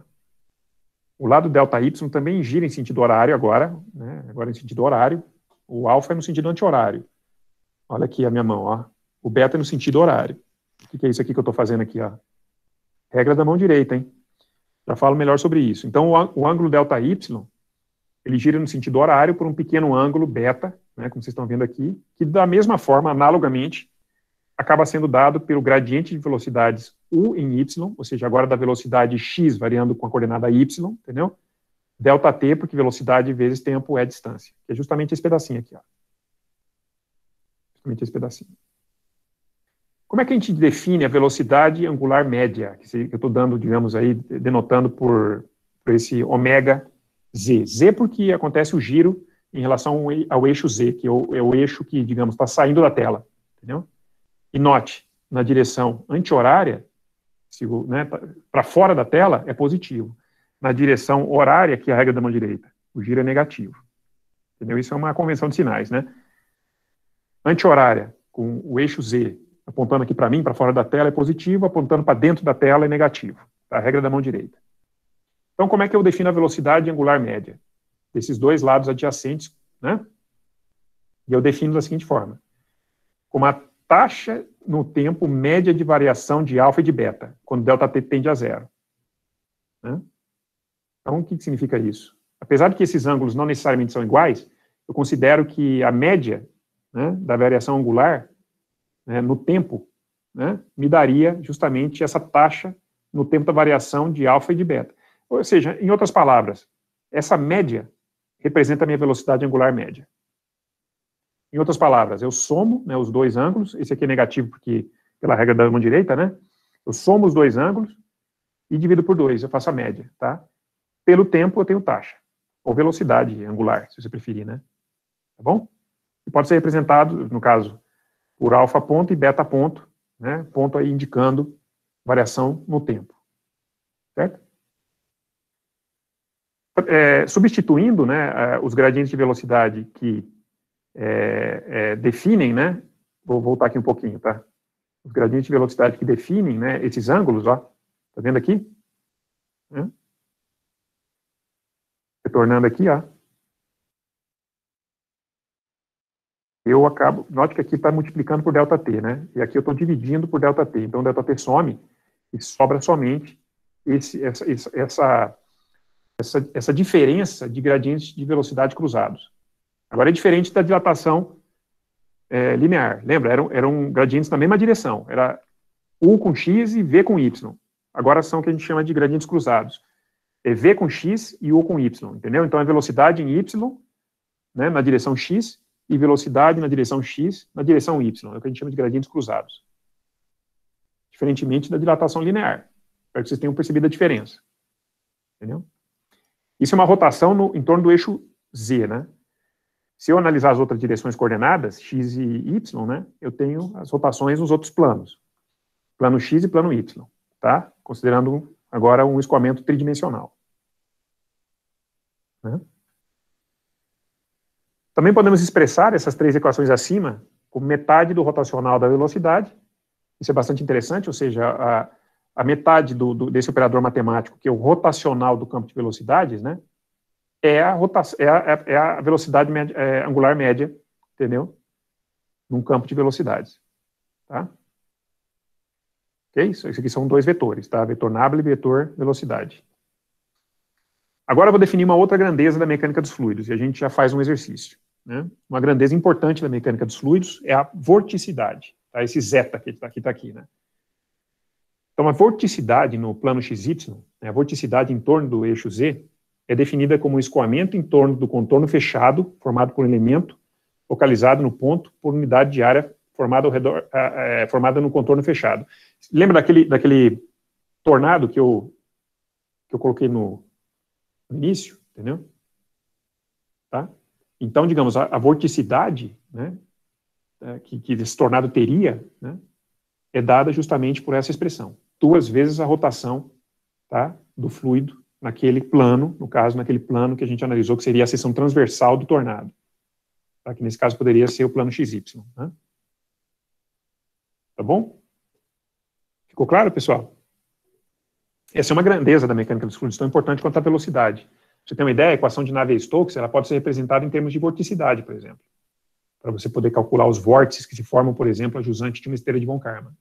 O lado ΔY também gira em sentido horário agora, né, agora em sentido horário, o alfa é no sentido anti-horário. Olha aqui a minha mão, ó. o beta é no sentido horário. O que é isso aqui que eu estou fazendo aqui? Ó? Regra da mão direita, hein? Já falo melhor sobre isso. Então, o, o ângulo delta y, ele gira no sentido horário por um pequeno ângulo beta, né, como vocês estão vendo aqui, que da mesma forma, analogamente, acaba sendo dado pelo gradiente de velocidades u em y, ou seja, agora da velocidade x variando com a coordenada y, entendeu? Delta t, porque velocidade vezes tempo é distância, que é justamente esse pedacinho aqui, ó. Justamente esse pedacinho. Como é que a gente define a velocidade angular média, que eu estou dando, digamos aí, denotando por, por esse ômega z? Z porque acontece o giro em relação ao eixo z, que é o, é o eixo que, digamos, está saindo da tela, entendeu? E note, na direção anti-horária, né, tá, para fora da tela, é positivo. Na direção horária, que é a regra da mão direita, o giro é negativo. Entendeu? Isso é uma convenção de sinais, né? Anti-horária, com o eixo Z apontando aqui para mim, para fora da tela é positivo, apontando para dentro da tela é negativo. Tá? A regra da mão direita. Então, como é que eu defino a velocidade angular média desses dois lados adjacentes, né? E eu defino da seguinte forma: como a taxa no tempo média de variação de alfa e de beta, quando delta t tende a zero. Né? Então, o que significa isso? Apesar de que esses ângulos não necessariamente são iguais, eu considero que a média né, da variação angular né, no tempo, né, me daria justamente essa taxa no tempo da variação de alfa e de beta. Ou seja, em outras palavras, essa média representa a minha velocidade angular média. Em outras palavras, eu somo né, os dois ângulos, esse aqui é negativo porque pela regra da mão direita, né? Eu somo os dois ângulos e divido por dois, eu faço a média, tá? Pelo tempo eu tenho taxa, ou velocidade angular, se você preferir, né? Tá bom? E pode ser representado, no caso, por alfa ponto e beta ponto, né? Ponto aí indicando variação no tempo. Certo? É, substituindo né, os gradientes de velocidade que é, é, definem, né, vou voltar aqui um pouquinho, tá? Os gradientes de velocidade que definem né, esses ângulos, ó, tá vendo aqui? Né? Retornando aqui, ó, eu acabo, note que aqui está multiplicando por ΔT, né? E aqui eu estou dividindo por ΔT. Então, ΔT some e sobra somente esse, essa, essa, essa, essa diferença de gradientes de velocidade cruzados. Agora é diferente da dilatação é, linear. Lembra? Eram, eram gradientes na mesma direção. Era U com X e V com Y. Agora são o que a gente chama de gradientes cruzados. É V com X e U com Y, entendeu? Então é velocidade em Y, né, na direção X, e velocidade na direção x, na direção y, é o que a gente chama de gradientes cruzados. Diferentemente da dilatação linear. Espero que vocês tenham percebido a diferença. Entendeu? Isso é uma rotação no, em torno do eixo z, né? Se eu analisar as outras direções coordenadas, x e y, né, eu tenho as rotações nos outros planos. Plano x e plano y, tá? Considerando agora um escoamento tridimensional. Né? Também podemos expressar essas três equações acima como metade do rotacional da velocidade. Isso é bastante interessante, ou seja, a, a metade do, do, desse operador matemático, que é o rotacional do campo de velocidades, né, é a, é a, é, é a velocidade média, é, angular média, entendeu? Num campo de velocidades. Tá? Ok? Isso, isso aqui são dois vetores, tá? Vetor Nabla e vetor velocidade. Agora eu vou definir uma outra grandeza da mecânica dos fluidos, e a gente já faz um exercício né? uma grandeza importante da mecânica dos fluidos é a vorticidade, tá? esse zeta que está aqui, tá aqui. Né? Então, a vorticidade no plano XY, né, a vorticidade em torno do eixo Z, é definida como um escoamento em torno do contorno fechado, formado por um elemento, localizado no ponto, por unidade de área formada, ao redor, é, formada no contorno fechado. Lembra daquele, daquele tornado que eu, que eu coloquei no, no início? Entendeu? Tá? Então, digamos, a, a vorticidade né, é, que, que esse tornado teria né, é dada justamente por essa expressão. Duas vezes a rotação tá, do fluido naquele plano, no caso, naquele plano que a gente analisou, que seria a seção transversal do tornado. Tá, que nesse caso poderia ser o plano XY. Né? Tá bom? Ficou claro, pessoal? Essa é uma grandeza da mecânica dos fluidos, tão importante quanto a velocidade você tem uma ideia, a equação de Navier-Stokes ela pode ser representada em termos de vorticidade, por exemplo, para você poder calcular os vórtices que se formam, por exemplo, a jusante de uma esteira de von Karman.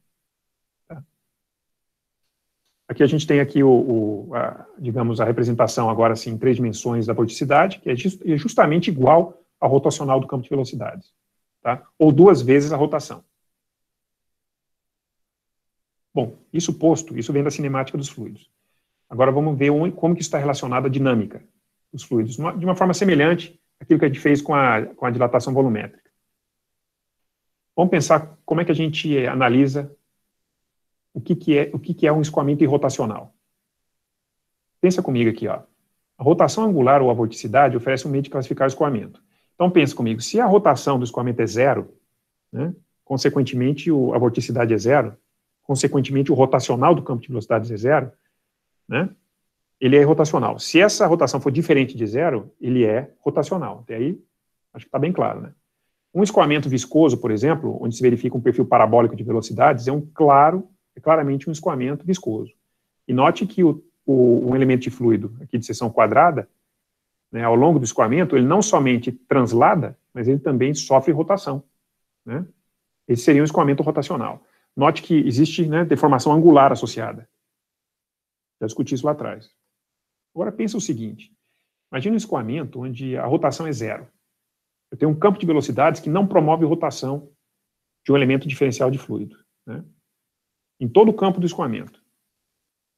Tá? Aqui a gente tem aqui o, o a, digamos a representação agora assim em três dimensões da vorticidade, que é, just, é justamente igual ao rotacional do campo de velocidades, tá? Ou duas vezes a rotação. Bom, isso posto, isso vem da cinemática dos fluidos. Agora vamos ver como que está relacionado à dinâmica os fluidos, de uma forma semelhante àquilo que a gente fez com a, com a dilatação volumétrica. Vamos pensar como é que a gente analisa o que, que, é, o que, que é um escoamento irrotacional. Pensa comigo aqui, ó. A rotação angular ou a vorticidade oferece um meio de classificar o escoamento. Então, pensa comigo, se a rotação do escoamento é zero, né, consequentemente o, a vorticidade é zero, consequentemente o rotacional do campo de velocidades é zero, né, ele é rotacional. Se essa rotação for diferente de zero, ele é rotacional. Até aí, acho que está bem claro, né? Um escoamento viscoso, por exemplo, onde se verifica um perfil parabólico de velocidades, é um claro, é claramente um escoamento viscoso. E note que o, o um elemento de fluido aqui de seção quadrada, né, ao longo do escoamento, ele não somente translada, mas ele também sofre rotação. Né? Esse seria um escoamento rotacional. Note que existe né, deformação angular associada. Já discuti isso lá atrás. Agora pensa o seguinte, imagina um escoamento onde a rotação é zero. Eu tenho um campo de velocidades que não promove rotação de um elemento diferencial de fluido, né? em todo o campo do escoamento.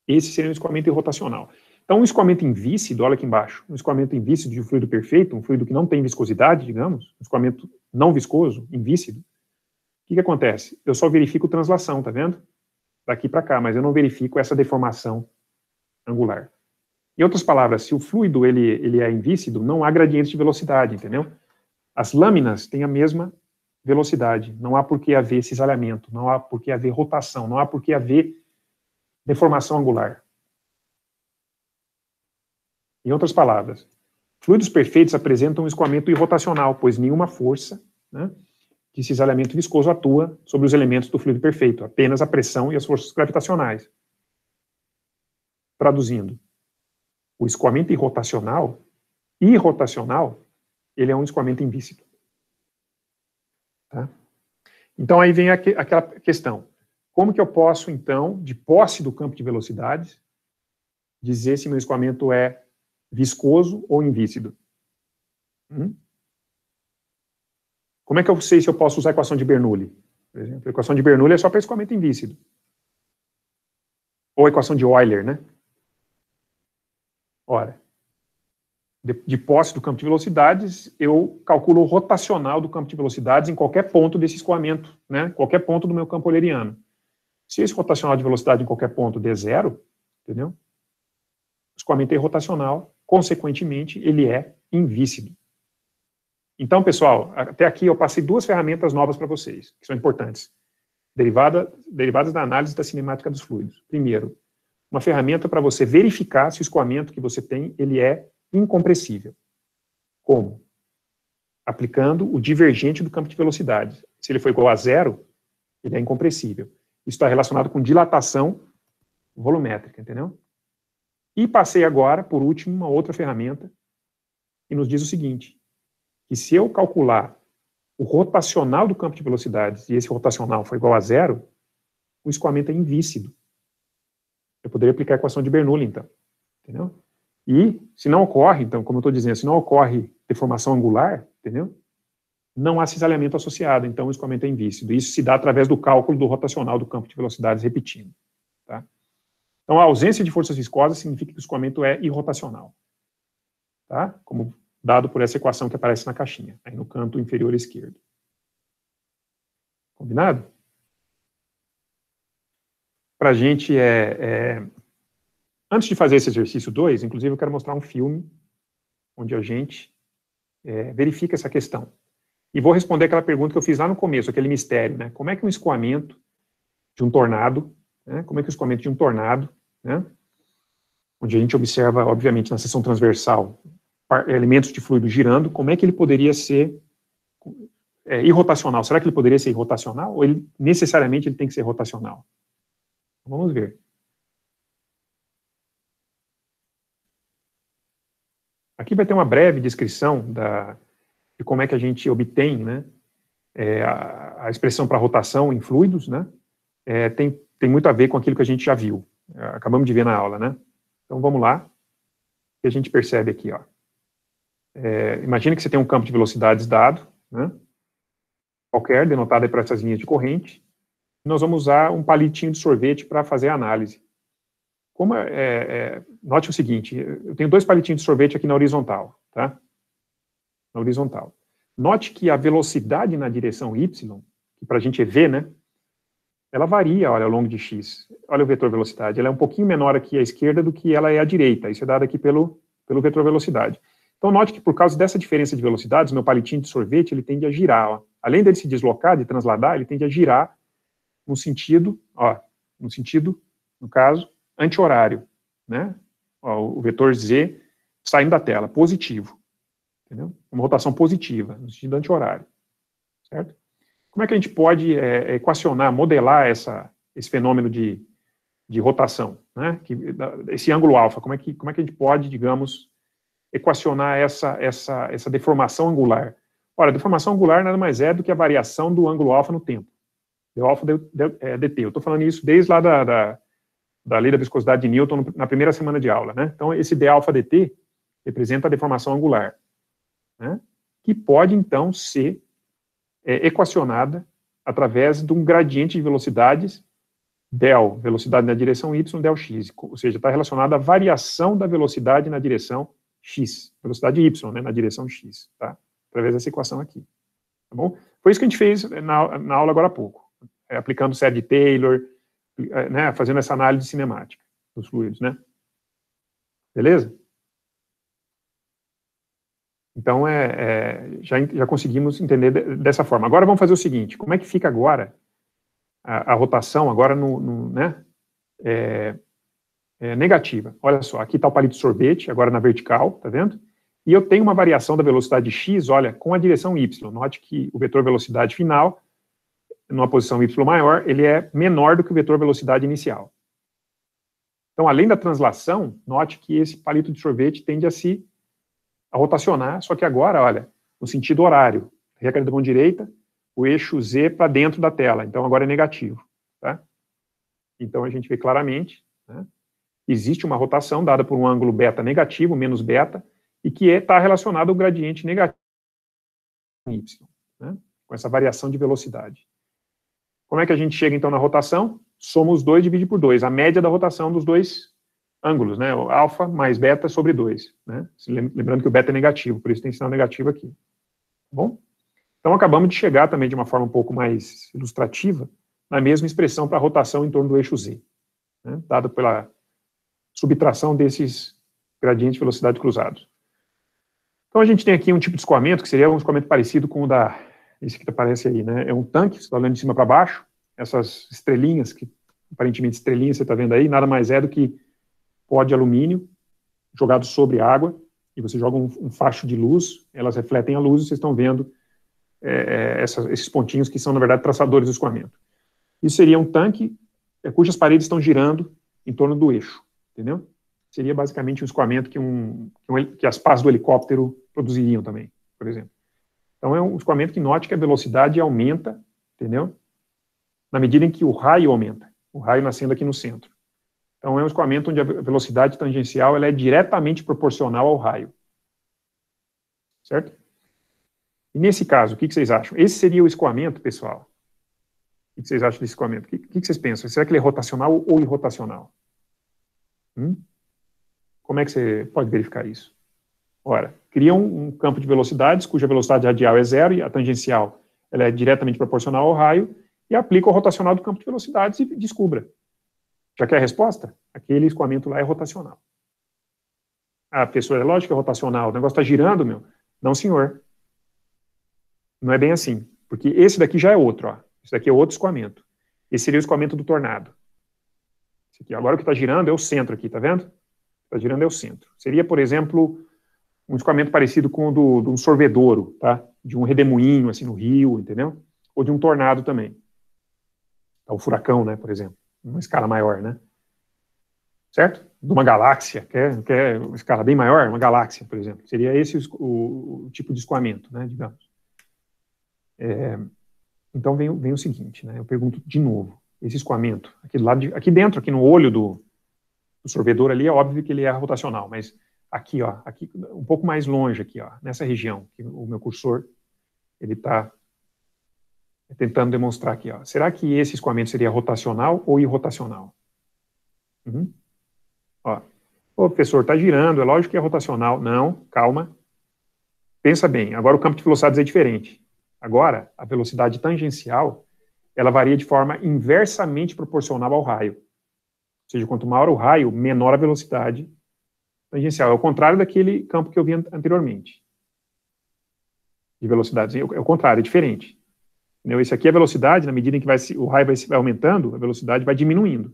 Esse seria um escoamento irrotacional. Então, um escoamento invícido, olha aqui embaixo, um escoamento invícido de um fluido perfeito, um fluido que não tem viscosidade, digamos, um escoamento não viscoso, invícido, o que, que acontece? Eu só verifico translação, tá vendo? Daqui para cá, mas eu não verifico essa deformação angular. Em outras palavras, se o fluido ele, ele é invícido, não há gradientes de velocidade, entendeu? As lâminas têm a mesma velocidade, não há por que haver cisalhamento, não há por que haver rotação, não há por que haver deformação angular. Em outras palavras, fluidos perfeitos apresentam um escoamento irrotacional, pois nenhuma força né, de cisalhamento viscoso atua sobre os elementos do fluido perfeito, apenas a pressão e as forças gravitacionais. Traduzindo, o escoamento irrotacional, irrotacional, ele é um escoamento implícito. Tá? Então aí vem aqu aquela questão. Como que eu posso, então, de posse do campo de velocidades, dizer se meu escoamento é viscoso ou invícido? Hum? Como é que eu sei se eu posso usar a equação de Bernoulli? Por exemplo, a equação de Bernoulli é só para escoamento invícido. Ou a equação de Euler, né? Ora, de, de posse do campo de velocidades, eu calculo o rotacional do campo de velocidades em qualquer ponto desse escoamento, né? qualquer ponto do meu campo euleriano. Se esse rotacional de velocidade em qualquer ponto der zero, entendeu? O escoamento é rotacional, consequentemente, ele é invícido. Então, pessoal, até aqui eu passei duas ferramentas novas para vocês, que são importantes, derivada, derivadas da análise da cinemática dos fluidos. Primeiro, uma ferramenta para você verificar se o escoamento que você tem ele é incompressível. Como? Aplicando o divergente do campo de velocidade. Se ele for igual a zero, ele é incompressível. Isso está relacionado com dilatação volumétrica, entendeu? E passei agora, por último, uma outra ferramenta que nos diz o seguinte, que se eu calcular o rotacional do campo de velocidades e esse rotacional for igual a zero, o escoamento é invícido. Eu poderia aplicar a equação de Bernoulli, então. Entendeu? E se não ocorre, então, como eu estou dizendo, se não ocorre deformação angular, entendeu? Não há cisalhamento associado, então o escoamento é invícido. Isso se dá através do cálculo do rotacional do campo de velocidades repetindo. Tá? Então, a ausência de forças viscosas significa que o escoamento é irrotacional. Tá? Como dado por essa equação que aparece na caixinha, aí no canto inferior esquerdo. Combinado? para a gente é, é, Antes de fazer esse exercício 2, inclusive, eu quero mostrar um filme onde a gente é, verifica essa questão. E vou responder aquela pergunta que eu fiz lá no começo, aquele mistério, né? Como é que um escoamento de um tornado, né? como é que o escoamento de um tornado, né? onde a gente observa, obviamente, na seção transversal, elementos de fluido girando, como é que ele poderia ser é, irrotacional? Será que ele poderia ser irrotacional? Ou ele, necessariamente ele tem que ser rotacional? Vamos ver. Aqui vai ter uma breve descrição da, de como é que a gente obtém né, é, a, a, expressão para rotação em fluidos. Né, é, tem, tem muito a ver com aquilo que a gente já viu, acabamos de ver na aula. Né? Então vamos lá, o que a gente percebe aqui. Ó. É, imagina que você tem um campo de velocidades dado, né, qualquer, denotado por essas linhas de corrente, nós vamos usar um palitinho de sorvete para fazer a análise. Como é, é, é, note o seguinte, eu tenho dois palitinhos de sorvete aqui na horizontal, tá? Na horizontal. Note que a velocidade na direção y, que para a gente é v, né? Ela varia, olha, ao longo de x. Olha o vetor velocidade, ela é um pouquinho menor aqui à esquerda do que ela é à direita. Isso é dado aqui pelo, pelo vetor velocidade. Então, note que por causa dessa diferença de velocidades, meu palitinho de sorvete, ele tende a girar. Ó. Além dele se deslocar, de transladar, ele tende a girar no sentido, ó, no sentido, no caso, anti-horário, né? Ó, o vetor Z saindo da tela, positivo, entendeu? Uma rotação positiva, no sentido anti-horário, certo? Como é que a gente pode é, é equacionar, modelar essa, esse fenômeno de, de rotação, né? Que, esse ângulo alfa, como é que como é que a gente pode, digamos, equacionar essa essa essa deformação angular? Ora, deformação angular nada mais é do que a variação do ângulo alfa no tempo deu alfa, deu, deu é, dt. Eu estou falando isso desde lá da, da, da, lei da viscosidade de Newton, na primeira semana de aula, né? Então, esse d alfa dt representa a deformação angular, né? Que pode, então, ser é, equacionada através de um gradiente de velocidades del, velocidade na direção y, del x, ou seja, está relacionada à variação da velocidade na direção x, velocidade y, né, na direção x, tá? Através dessa equação aqui, tá bom? Foi isso que a gente fez é, na, na aula agora há pouco. É, aplicando o de Taylor, é, né, fazendo essa análise cinemática dos fluidos, né? Beleza? Então, é, é, já, já conseguimos entender dessa forma. Agora vamos fazer o seguinte, como é que fica agora a, a rotação, agora no, no né, é, é negativa? Olha só, aqui está o palito de sorvete, agora na vertical, tá vendo? E eu tenho uma variação da velocidade x, olha, com a direção y. Note que o vetor velocidade final numa posição y maior, ele é menor do que o vetor velocidade inicial. Então, além da translação, note que esse palito de sorvete tende a se a rotacionar, só que agora, olha, no sentido horário. Regra da mão direita, o eixo Z para dentro da tela, então agora é negativo. Tá? Então, a gente vê claramente, né, existe uma rotação dada por um ângulo beta negativo, menos beta, e que está é, tá relacionado ao gradiente negativo y, né, com essa variação de velocidade. Como é que a gente chega, então, na rotação? Somos dois, divide por 2. A média da rotação dos dois ângulos, né? alfa mais beta sobre 2, né? Lembrando que o beta é negativo, por isso tem sinal negativo aqui. Tá bom? Então, acabamos de chegar também de uma forma um pouco mais ilustrativa na mesma expressão para a rotação em torno do eixo Z, né? dado pela subtração desses gradientes de velocidade cruzados. Então, a gente tem aqui um tipo de escoamento que seria um escoamento parecido com o da esse que aparece aí, né? É um tanque, você está olhando de cima para baixo, essas estrelinhas, que aparentemente estrelinhas você está vendo aí, nada mais é do que pó de alumínio jogado sobre água, e você joga um, um facho de luz, elas refletem a luz e vocês estão vendo é, é, essa, esses pontinhos que são, na verdade, traçadores do escoamento. Isso seria um tanque é, cujas paredes estão girando em torno do eixo, entendeu? Seria basicamente um escoamento que, um, que, um, que as pás do helicóptero produziriam também, por exemplo. Então, é um escoamento que note que a velocidade aumenta, entendeu? Na medida em que o raio aumenta, o raio nascendo aqui no centro. Então, é um escoamento onde a velocidade tangencial ela é diretamente proporcional ao raio. Certo? E nesse caso, o que, vocês acham? Esse seria o escoamento, pessoal? O que vocês acham desse escoamento? O que, que vocês pensam? Será que ele é rotacional ou irrotacional? Hum? Como é que você pode verificar isso? Ora, criam um campo de velocidades, cuja velocidade radial é zero e a tangencial ela é diretamente proporcional ao raio, e aplica o rotacional do campo de velocidades e descubra. Já quer a resposta? Aquele escoamento lá é rotacional. Ah, pessoa, é lógico que é rotacional, o negócio está girando, meu. Não, senhor. Não é bem assim, porque esse daqui já é outro, ó. Esse daqui é outro escoamento. Esse seria o escoamento do tornado. Esse aqui, agora o que está girando é o centro aqui, tá vendo? Está girando é o centro. Seria, por exemplo, um escoamento parecido com o do, de um sorvedouro, tá? De um redemoinho, assim, no rio, entendeu? Ou de um tornado também. Então, tá, um furacão, né, por exemplo. Uma escala maior, né? Certo? De uma galáxia, quer é, que é uma escala bem maior, uma galáxia, por exemplo. Seria esse o, o tipo de escoamento, né, digamos. É, então, vem, vem o seguinte, né? Eu pergunto de novo. Esse escoamento, aqui, do lado de, aqui dentro, aqui no olho do, do sorvedor ali, é óbvio que ele é rotacional, mas aqui, ó, aqui, um pouco mais longe aqui, ó, nessa região, que o meu cursor ele está tentando demonstrar aqui. Ó. Será que esse escoamento seria rotacional ou irrotacional? Uhum. Ó. Ô, professor, está girando, é lógico que é rotacional. Não, calma. Pensa bem, agora o campo de velocidades é diferente. Agora, a velocidade tangencial, ela varia de forma inversamente proporcional ao raio. Ou seja, quanto maior o raio, menor a velocidade tangencial. É o contrário daquele campo que eu vi anteriormente. De velocidades. É, é o contrário, é diferente. Entendeu? Esse aqui é a velocidade, na medida em que vai se, o raio vai, se, vai aumentando, a velocidade vai diminuindo.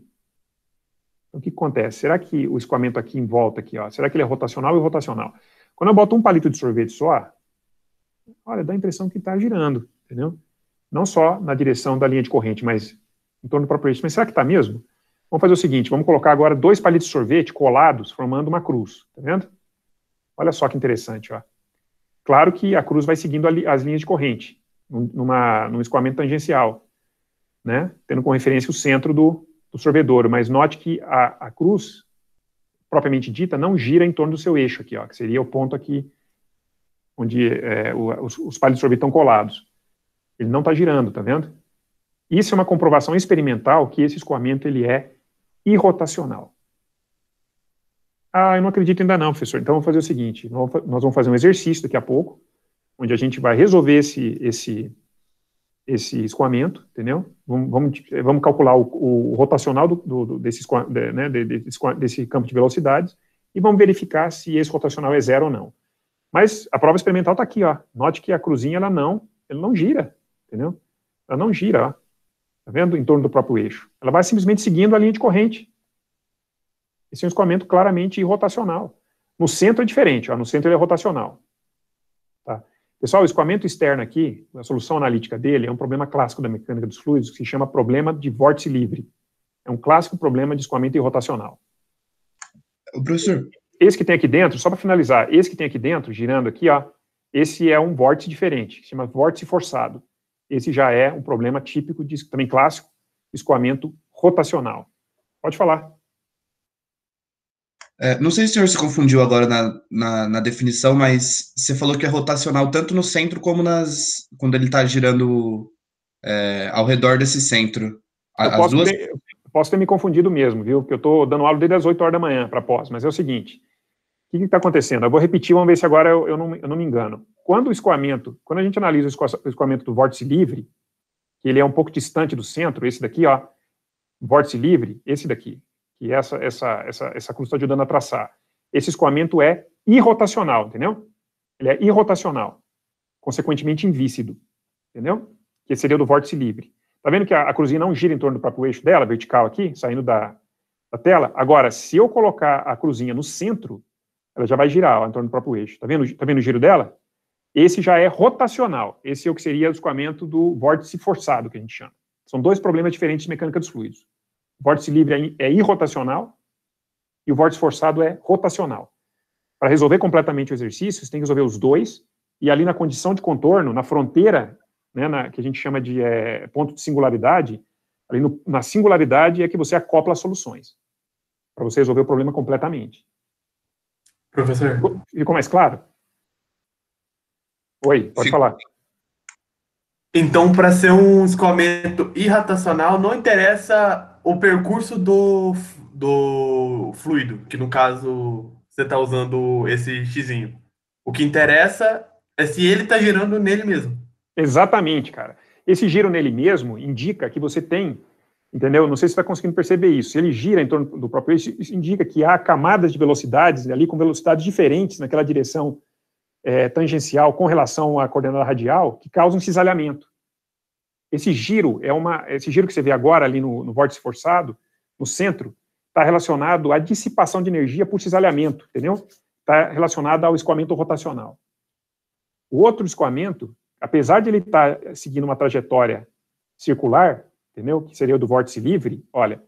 Então, o que acontece? Será que o escoamento aqui em volta, aqui, ó, será que ele é rotacional ou rotacional? Quando eu boto um palito de sorvete só, olha, dá a impressão que está girando, entendeu? Não só na direção da linha de corrente, mas em torno do próprio eixo. Mas será que está mesmo? Vamos fazer o seguinte, vamos colocar agora dois palitos de sorvete colados, formando uma cruz, tá vendo? Olha só que interessante, ó. Claro que a cruz vai seguindo as linhas de corrente, numa, num escoamento tangencial, né? Tendo como referência o centro do, do sorvedouro, mas note que a, a cruz, propriamente dita, não gira em torno do seu eixo aqui, ó, que seria o ponto aqui onde é, o, os, os palitos de sorvete estão colados. Ele não está girando, tá vendo? Isso é uma comprovação experimental que esse escoamento ele é e rotacional. Ah, eu não acredito ainda não, professor. Então, vamos fazer o seguinte, nós vamos fazer um exercício daqui a pouco, onde a gente vai resolver esse, esse, esse escoamento, entendeu? Vamos, vamos, vamos calcular o, o rotacional do, do, desse, né, desse, desse campo de velocidades e vamos verificar se esse rotacional é zero ou não. Mas a prova experimental está aqui, ó. Note que a cruzinha ela não, ela não gira, entendeu? Ela não gira, ó tá vendo? Em torno do próprio eixo. Ela vai simplesmente seguindo a linha de corrente. Esse é um escoamento claramente irrotacional No centro é diferente, ó, no centro ele é rotacional. Tá? Pessoal, o escoamento externo aqui, a solução analítica dele, é um problema clássico da mecânica dos fluidos, que se chama problema de vórtice livre. É um clássico problema de escoamento irrotacional. O professor. Esse que tem aqui dentro, só para finalizar, esse que tem aqui dentro, girando aqui, ó, esse é um vórtice diferente, chama vórtice forçado esse já é um problema típico, de, também clássico, escoamento rotacional. Pode falar. É, não sei se o senhor se confundiu agora na, na, na, definição, mas você falou que é rotacional tanto no centro como nas quando ele está girando é, ao redor desse centro. A, eu, posso duas... ter, posso ter me confundido mesmo, viu? Porque eu estou dando aula desde as 8 horas da manhã para pós, mas é o seguinte: o que está acontecendo? Eu vou repetir, vamos ver se agora eu, eu, não, eu não me engano quando o escoamento, quando a gente analisa o escoamento do vórtice livre, que ele é um pouco distante do centro, esse daqui, ó, vórtice livre, esse daqui, que essa essa essa essa cruz está ajudando a traçar. Esse escoamento é irrotacional, entendeu? Ele é irrotacional, consequentemente invícido, entendeu? Que seria o do vórtice livre. Tá vendo que a, a cruzinha não gira em torno do próprio eixo dela, vertical aqui, saindo da, da tela? Agora, se eu colocar a cruzinha no centro, ela já vai girar ó, em torno do próprio eixo. Tá vendo, tá vendo o giro dela? Esse já é rotacional. Esse é o que seria o escoamento do vórtice forçado, que a gente chama. São dois problemas diferentes de mecânica dos fluidos. O vórtice livre é, é irrotacional e o vórtice forçado é rotacional. Para resolver completamente o exercício, você tem que resolver os dois, e ali na condição de contorno, na fronteira, né, na, que a gente chama de é, ponto de singularidade, ali no, na singularidade é que você acopla as soluções, para você resolver o problema completamente. Professor. Ficou mais claro? Oi, pode Fico. falar. Então, para ser um escoamento irratacional, não interessa o percurso do, do fluido, que no caso você está usando esse xizinho. O que interessa é se ele está girando nele mesmo. Exatamente, cara. Esse giro nele mesmo indica que você tem, entendeu? Não sei se você está conseguindo perceber isso. Se ele gira em torno do próprio eixo, isso indica que há camadas de velocidades ali com velocidades diferentes naquela direção é, tangencial com relação à coordenada radial que causa um cisalhamento. Esse giro é uma, esse giro que você vê agora ali no, no vórtice forçado, no centro, está relacionado à dissipação de energia por cisalhamento, entendeu? Está relacionado ao escoamento rotacional. O outro escoamento, apesar de ele estar tá seguindo uma trajetória circular, entendeu? Que seria o do vórtice livre, olha,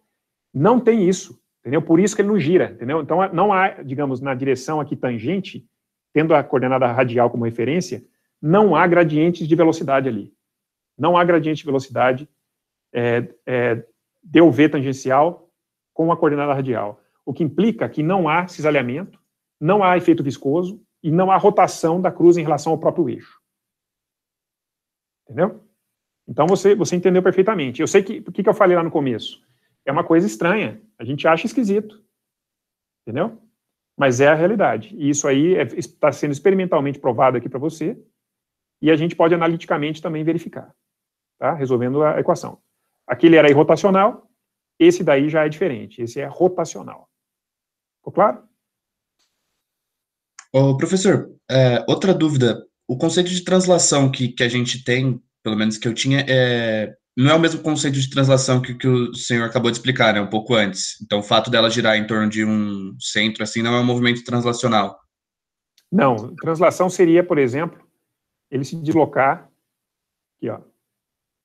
não tem isso, entendeu? Por isso que ele não gira, entendeu? Então, não há, digamos, na direção aqui tangente, tendo a coordenada radial como referência, não há gradientes de velocidade ali. Não há gradiente de velocidade é, é, V tangencial com a coordenada radial. O que implica que não há cisalhamento, não há efeito viscoso e não há rotação da cruz em relação ao próprio eixo. Entendeu? Então você, você entendeu perfeitamente. Eu sei que o que, que eu falei lá no começo. É uma coisa estranha. A gente acha esquisito. Entendeu? Mas é a realidade. E isso aí é, está sendo experimentalmente provado aqui para você. E a gente pode analiticamente também verificar, tá? Resolvendo a equação. Aquele era irrotacional, esse daí já é diferente. Esse é rotacional. Ficou claro? Ô, professor, é, outra dúvida. O conceito de translação que, que a gente tem, pelo menos que eu tinha, é, não é o mesmo conceito de translação que, que o senhor acabou de explicar, né, um pouco antes. Então, o fato dela girar em torno de um centro, assim, não é um movimento translacional. Não, translação seria, por exemplo, ele se deslocar, aqui, ó,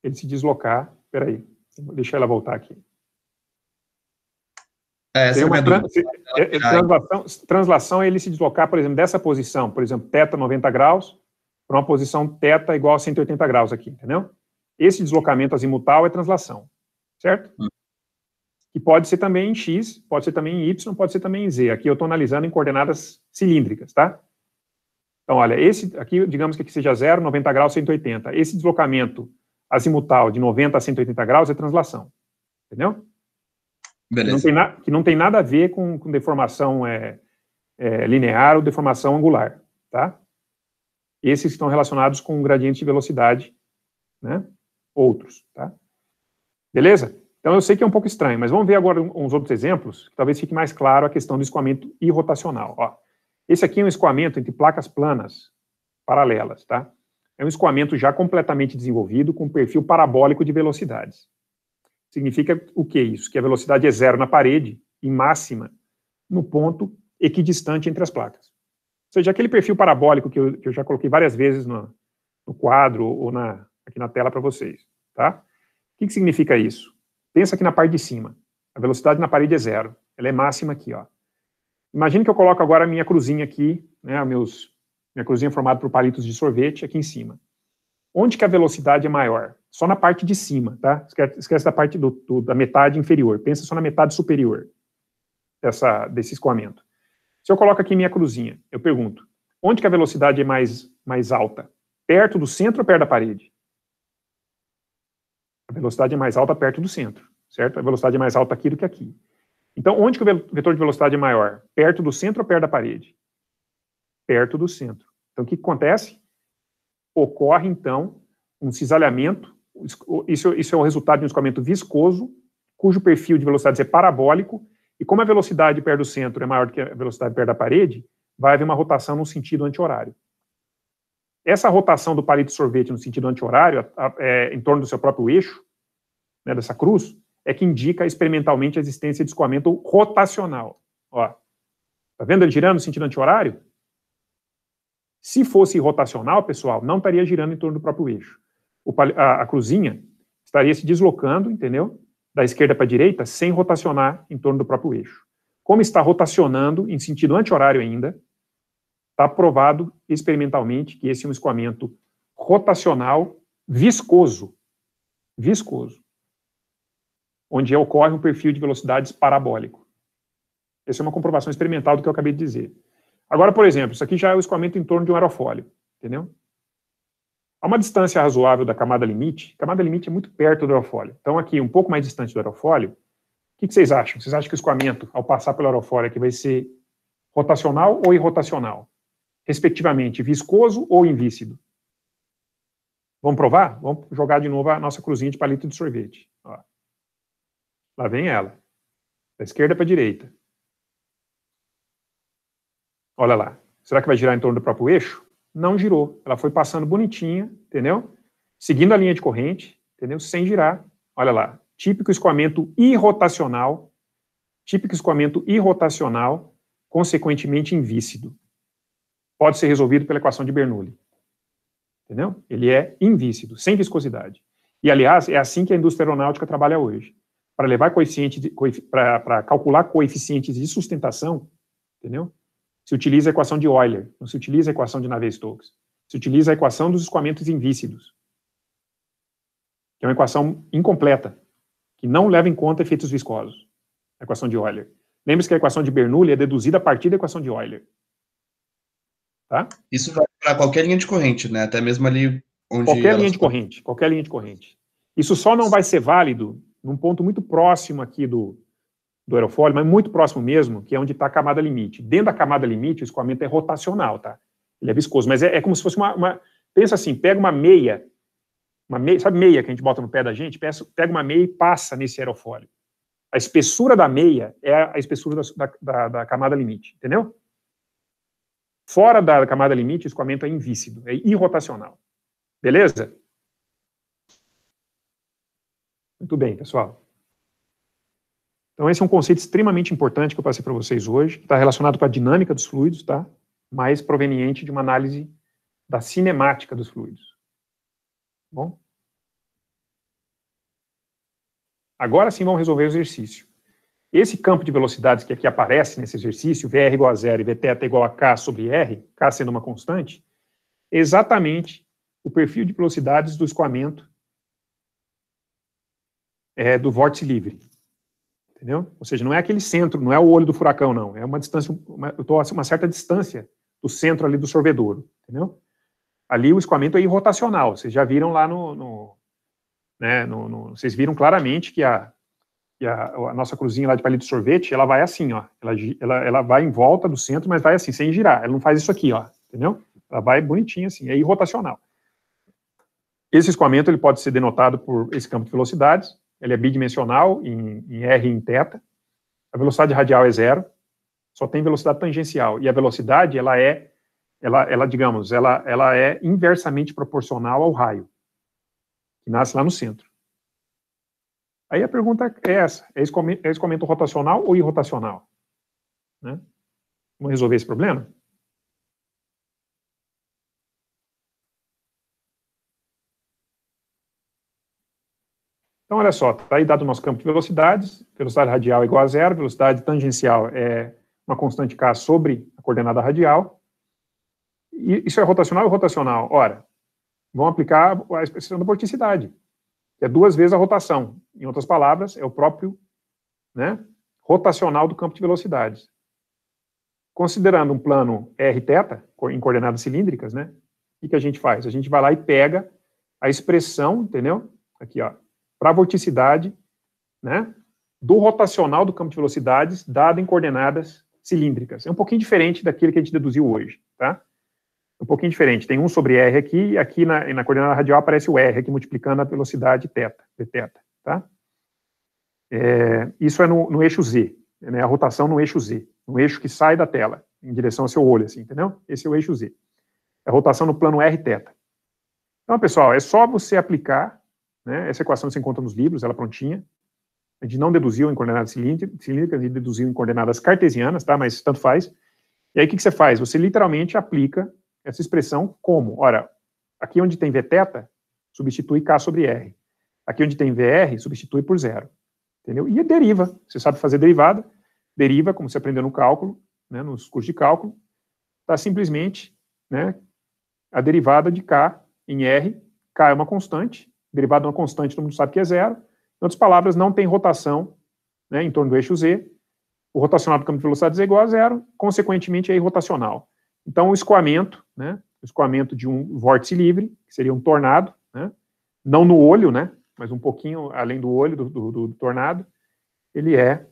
ele se deslocar, peraí, vou deixar ela voltar aqui. É, essa é uma trans, é, é, translação, translação é ele se deslocar, por exemplo, dessa posição, por exemplo, teta 90 graus, para uma posição teta igual a 180 graus aqui, entendeu? Esse deslocamento azimutal é translação, certo? Hum. E pode ser também em X, pode ser também em Y, pode ser também em Z. Aqui eu estou analisando em coordenadas cilíndricas, tá? Então, olha, esse aqui, digamos que aqui seja 0, 90 graus, 180. Esse deslocamento azimutal de 90 a 180 graus é translação, entendeu? Beleza. Não tem na, que não tem nada a ver com, com deformação é, é, linear ou deformação angular, tá? Esses estão relacionados com o gradiente de velocidade, né? outros, tá? Beleza? Então eu sei que é um pouco estranho, mas vamos ver agora uns outros exemplos, que talvez fique mais claro a questão do escoamento irrotacional. Ó, esse aqui é um escoamento entre placas planas paralelas, tá? É um escoamento já completamente desenvolvido com perfil parabólico de velocidades. Significa o que isso? Que a velocidade é zero na parede e máxima no ponto equidistante entre as placas. Ou seja, aquele perfil parabólico que eu, que eu já coloquei várias vezes no, no quadro ou na, aqui na tela para vocês, tá? O que, que significa isso? Pensa aqui na parte de cima. A velocidade na parede é zero. Ela é máxima aqui, ó. Imagina que eu coloco agora a minha cruzinha aqui, né, meus, minha cruzinha formada por palitos de sorvete aqui em cima. Onde que a velocidade é maior? Só na parte de cima, tá? Esquece, esquece da parte do, do, da metade inferior. Pensa só na metade superior dessa, desse escoamento. Se eu coloco aqui minha cruzinha, eu pergunto, onde que a velocidade é mais, mais alta? Perto do centro ou perto da parede? A velocidade é mais alta perto do centro, certo? A velocidade é mais alta aqui do que aqui. Então, onde que o vetor de velocidade é maior? Perto do centro ou perto da parede? Perto do centro. Então, o que acontece? Ocorre, então, um cisalhamento. Isso, isso é o resultado de um escoamento viscoso, cujo perfil de velocidade é parabólico, e como a velocidade perto do centro é maior do que a velocidade perto da parede, vai haver uma rotação no sentido anti-horário essa rotação do palito de sorvete no sentido anti-horário, é, em torno do seu próprio eixo, né, dessa cruz, é que indica experimentalmente a existência de escoamento rotacional. Ó, tá vendo ele girando no sentido anti-horário? Se fosse rotacional, pessoal, não estaria girando em torno do próprio eixo. O, a, a cruzinha estaria se deslocando, entendeu? Da esquerda para a direita, sem rotacionar em torno do próprio eixo. Como está rotacionando em sentido anti-horário ainda, Está provado experimentalmente que esse é um escoamento rotacional viscoso. Viscoso. Onde ocorre um perfil de velocidades parabólico. Essa é uma comprovação experimental do que eu acabei de dizer. Agora, por exemplo, isso aqui já é o escoamento em torno de um aerofólio. Entendeu? A uma distância razoável da camada limite, a camada limite é muito perto do aerofólio. Então, aqui, um pouco mais distante do aerofólio, o que, vocês acham? Vocês acham que o escoamento, ao passar pelo aerofólio, aqui vai ser rotacional ou irrotacional? respectivamente, viscoso ou invícido. Vamos provar? Vamos jogar de novo a nossa cruzinha de palito de sorvete. Ó. Lá vem ela. Da esquerda para a direita. Olha lá. Será que vai girar em torno do próprio eixo? Não girou. Ela foi passando bonitinha, entendeu? Seguindo a linha de corrente, entendeu? Sem girar. Olha lá. Típico escoamento irrotacional. Típico escoamento irrotacional, consequentemente invícido pode ser resolvido pela equação de Bernoulli. Entendeu? Ele é invícido, sem viscosidade. E, aliás, é assim que a indústria aeronáutica trabalha hoje. Para levar coeficiente, para calcular coeficientes de sustentação, entendeu? Se utiliza a equação de Euler, não se utiliza a equação de Navier-Stokes. Se utiliza a equação dos escoamentos invícidos, que é uma equação incompleta, que não leva em conta efeitos viscosos. A equação de Euler. Lembre-se que a equação de Bernoulli é deduzida a partir da equação de Euler. Tá? Isso vai para qualquer linha de corrente, né? Até mesmo ali onde. Qualquer linha de estão. corrente, qualquer linha de corrente. Isso só não vai ser válido num ponto muito próximo aqui do, do aerofólio, mas muito próximo mesmo, que é onde está a camada limite. Dentro da camada limite, o escoamento é rotacional, tá? Ele é viscoso, mas é, é como se fosse uma, uma, Pensa assim, pega uma meia, uma meia, sabe meia que a gente bota no pé da gente? Pega uma meia e passa nesse aerofólio. A espessura da meia é a espessura da, da, da camada limite, entendeu? Fora da camada limite, o escoamento é invícido, é irrotacional. Beleza? Muito bem, pessoal. Então esse é um conceito extremamente importante que eu passei para vocês hoje, que está relacionado com a dinâmica dos fluidos, tá? Mas proveniente de uma análise da cinemática dos fluidos. Bom? Agora sim vamos resolver o exercício. Esse campo de velocidades que aqui aparece nesse exercício, VR igual a zero e Vθ igual a K sobre R, K sendo uma constante, é exatamente o perfil de velocidades do escoamento é, do vórtice livre. Entendeu? Ou seja, não é aquele centro, não é o olho do furacão, não. É uma distância, uma, eu estou a uma certa distância do centro ali do sorvedouro. Entendeu? Ali o escoamento é irrotacional. Vocês já viram lá no, no, né, no, no vocês viram claramente que a e a, a, nossa cruzinha lá de palito de sorvete, ela vai assim, ó. Ela, ela, ela vai em volta do centro, mas vai assim, sem girar. Ela não faz isso aqui, ó. Entendeu? Ela vai bonitinha assim, é irrotacional. Esse escoamento ele pode ser denotado por esse campo de velocidades. Ele é bidimensional em, em R e em θ. A velocidade radial é zero. Só tem velocidade tangencial. E a velocidade, ela é, ela, ela digamos, ela, ela é inversamente proporcional ao raio, que nasce lá no centro. Aí a pergunta é essa: é escoamento rotacional ou irrotacional? Né? Vamos resolver esse problema? Então, olha só, está aí dado o nosso campo de velocidades, velocidade radial é igual a zero, velocidade tangencial é uma constante k sobre a coordenada radial. E isso é rotacional ou rotacional? Ora, vamos aplicar a expressão da vorticidade é duas vezes a rotação. Em outras palavras, é o próprio né, rotacional do campo de velocidades. Considerando um plano r em coordenadas cilíndricas, né, o que, que a gente faz? A gente vai lá e pega a expressão, entendeu? Aqui, ó, para a vorticidade, né, do rotacional do campo de velocidades dado em coordenadas cilíndricas. É um pouquinho diferente daquilo que a gente deduziu hoje, tá? um pouquinho diferente. Tem 1 sobre R aqui, e aqui na, na, coordenada radial aparece o R aqui multiplicando a velocidade θ, θ, tá? É, isso é no, no, eixo Z, né, a rotação no eixo Z, no eixo que sai da tela, em direção ao seu olho, assim, entendeu? Esse é o eixo Z. É a rotação no plano R θ. Então, pessoal, é só você aplicar, né, essa equação se encontra nos livros, ela é prontinha, a gente não deduziu em coordenadas cilíndricas, a gente deduziu em coordenadas cartesianas, tá? Mas tanto faz. E aí o que, que você faz? Você literalmente aplica essa expressão como? Ora, aqui onde tem vθ, substitui K sobre R. Aqui onde tem VR, substitui por zero. Entendeu? E é deriva. Você sabe fazer derivada. Deriva, como você aprendeu no cálculo, né, nos cursos de cálculo, está simplesmente né, a derivada de K em R. K é uma constante. Derivada de uma constante, todo mundo sabe que é zero. Em outras palavras, não tem rotação né, em torno do eixo Z. O rotacional do campo de velocidade é igual a zero, consequentemente é irrotacional. Então, o escoamento, né, o escoamento de um vórtice livre, que seria um tornado, né, não no olho, né, mas um pouquinho além do olho do, do, do tornado, ele é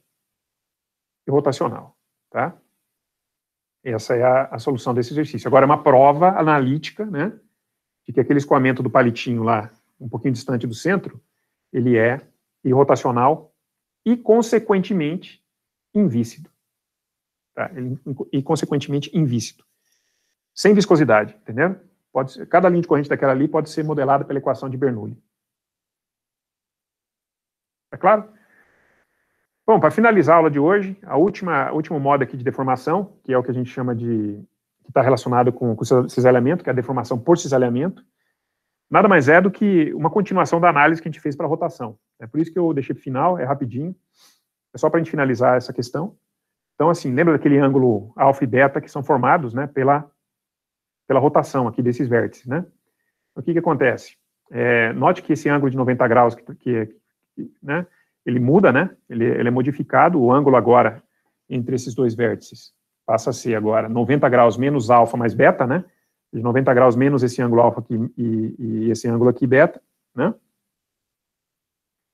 rotacional. Tá? Essa é a, a, solução desse exercício. Agora, é uma prova analítica né, de que aquele escoamento do palitinho lá, um pouquinho distante do centro, ele é irrotacional e, consequentemente, invícido. Tá? Ele, e, consequentemente, invícido sem viscosidade, entendeu? Pode ser, cada linha de corrente daquela ali pode ser modelada pela equação de Bernoulli. Tá claro? Bom, para finalizar a aula de hoje, a última, último modo aqui de deformação, que é o que a gente chama de, que está relacionado com, com cisalhamento, que é a deformação por cisalhamento, nada mais é do que uma continuação da análise que a gente fez para a rotação. É por isso que eu deixei para final, é rapidinho, é só para a gente finalizar essa questão. Então, assim, lembra daquele ângulo alfa e beta que são formados né, pela pela rotação aqui desses vértices, né? O que que acontece? É, note que esse ângulo de 90 graus, que, que, que né, ele muda, né? Ele, ele, é modificado, o ângulo agora entre esses dois vértices passa a ser agora 90 graus menos alfa mais beta, né? De 90 graus menos esse ângulo alfa aqui e, e esse ângulo aqui beta, né?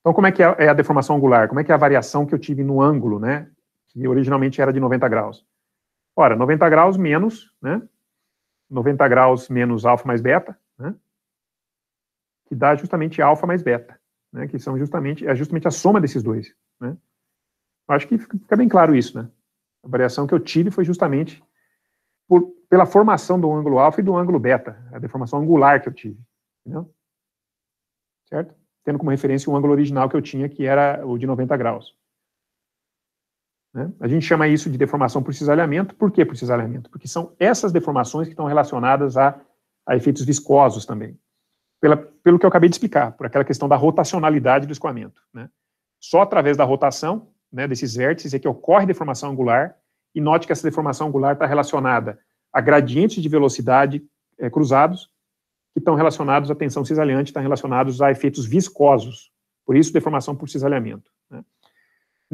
Então, como é que é, é a deformação angular? Como é que é a variação que eu tive no ângulo, né? Que originalmente era de 90 graus. Ora, 90 graus menos, né? 90 graus menos alfa mais beta, né? que dá justamente alfa mais beta, né? que são justamente, é justamente a soma desses dois. Né? Acho que fica bem claro isso. Né? A variação que eu tive foi justamente por, pela formação do ângulo alfa e do ângulo beta, a deformação angular que eu tive. Entendeu? Certo? Tendo como referência o ângulo original que eu tinha, que era o de 90 graus. Né? A gente chama isso de deformação por cisalhamento. Por que por cisalhamento? Porque são essas deformações que estão relacionadas a, a efeitos viscosos também. Pela, pelo que eu acabei de explicar, por aquela questão da rotacionalidade do escoamento. Né? Só através da rotação né, desses vértices é que ocorre deformação angular, e note que essa deformação angular está relacionada a gradientes de velocidade é, cruzados, que estão relacionados à tensão cisalhante, estão relacionados a efeitos viscosos. Por isso, deformação por cisalhamento.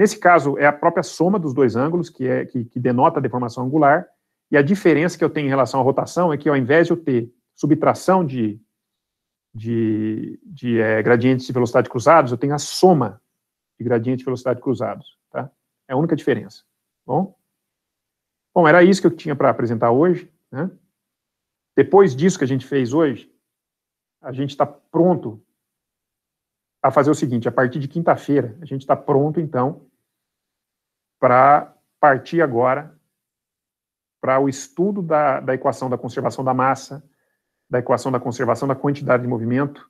Nesse caso, é a própria soma dos dois ângulos que, é, que, que denota a deformação angular, e a diferença que eu tenho em relação à rotação é que, ao invés de eu ter subtração de, de, de é, gradientes de velocidade cruzados, eu tenho a soma de gradientes de velocidade cruzados. Tá? É a única diferença. Bom? Bom, era isso que eu tinha para apresentar hoje. Né? Depois disso que a gente fez hoje, a gente está pronto a fazer o seguinte: a partir de quinta-feira, a gente está pronto, então, para partir agora para o estudo da, da equação da conservação da massa, da equação da conservação da quantidade de movimento,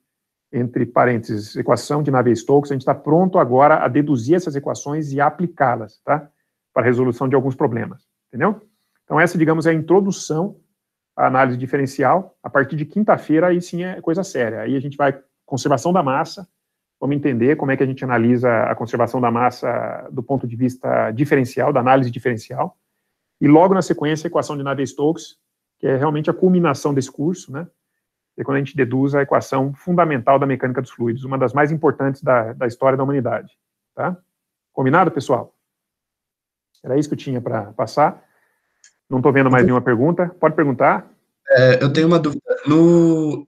entre parênteses, equação de Navier-Stokes. A gente está pronto agora a deduzir essas equações e aplicá-las, tá? Para a resolução de alguns problemas, entendeu? Então essa, digamos, é a introdução à análise diferencial. A partir de quinta-feira, aí sim é coisa séria. Aí a gente vai conservação da massa, Vamos entender como é que a gente analisa a conservação da massa do ponto de vista diferencial, da análise diferencial. E logo na sequência, a equação de Navier-Stokes, que é realmente a culminação desse curso, né? É quando a gente deduz a equação fundamental da mecânica dos fluidos, uma das mais importantes da, da história da humanidade. Tá? Combinado, pessoal? Era isso que eu tinha para passar. Não estou vendo mais uhum. nenhuma pergunta. Pode perguntar. É, eu tenho uma dúvida. No,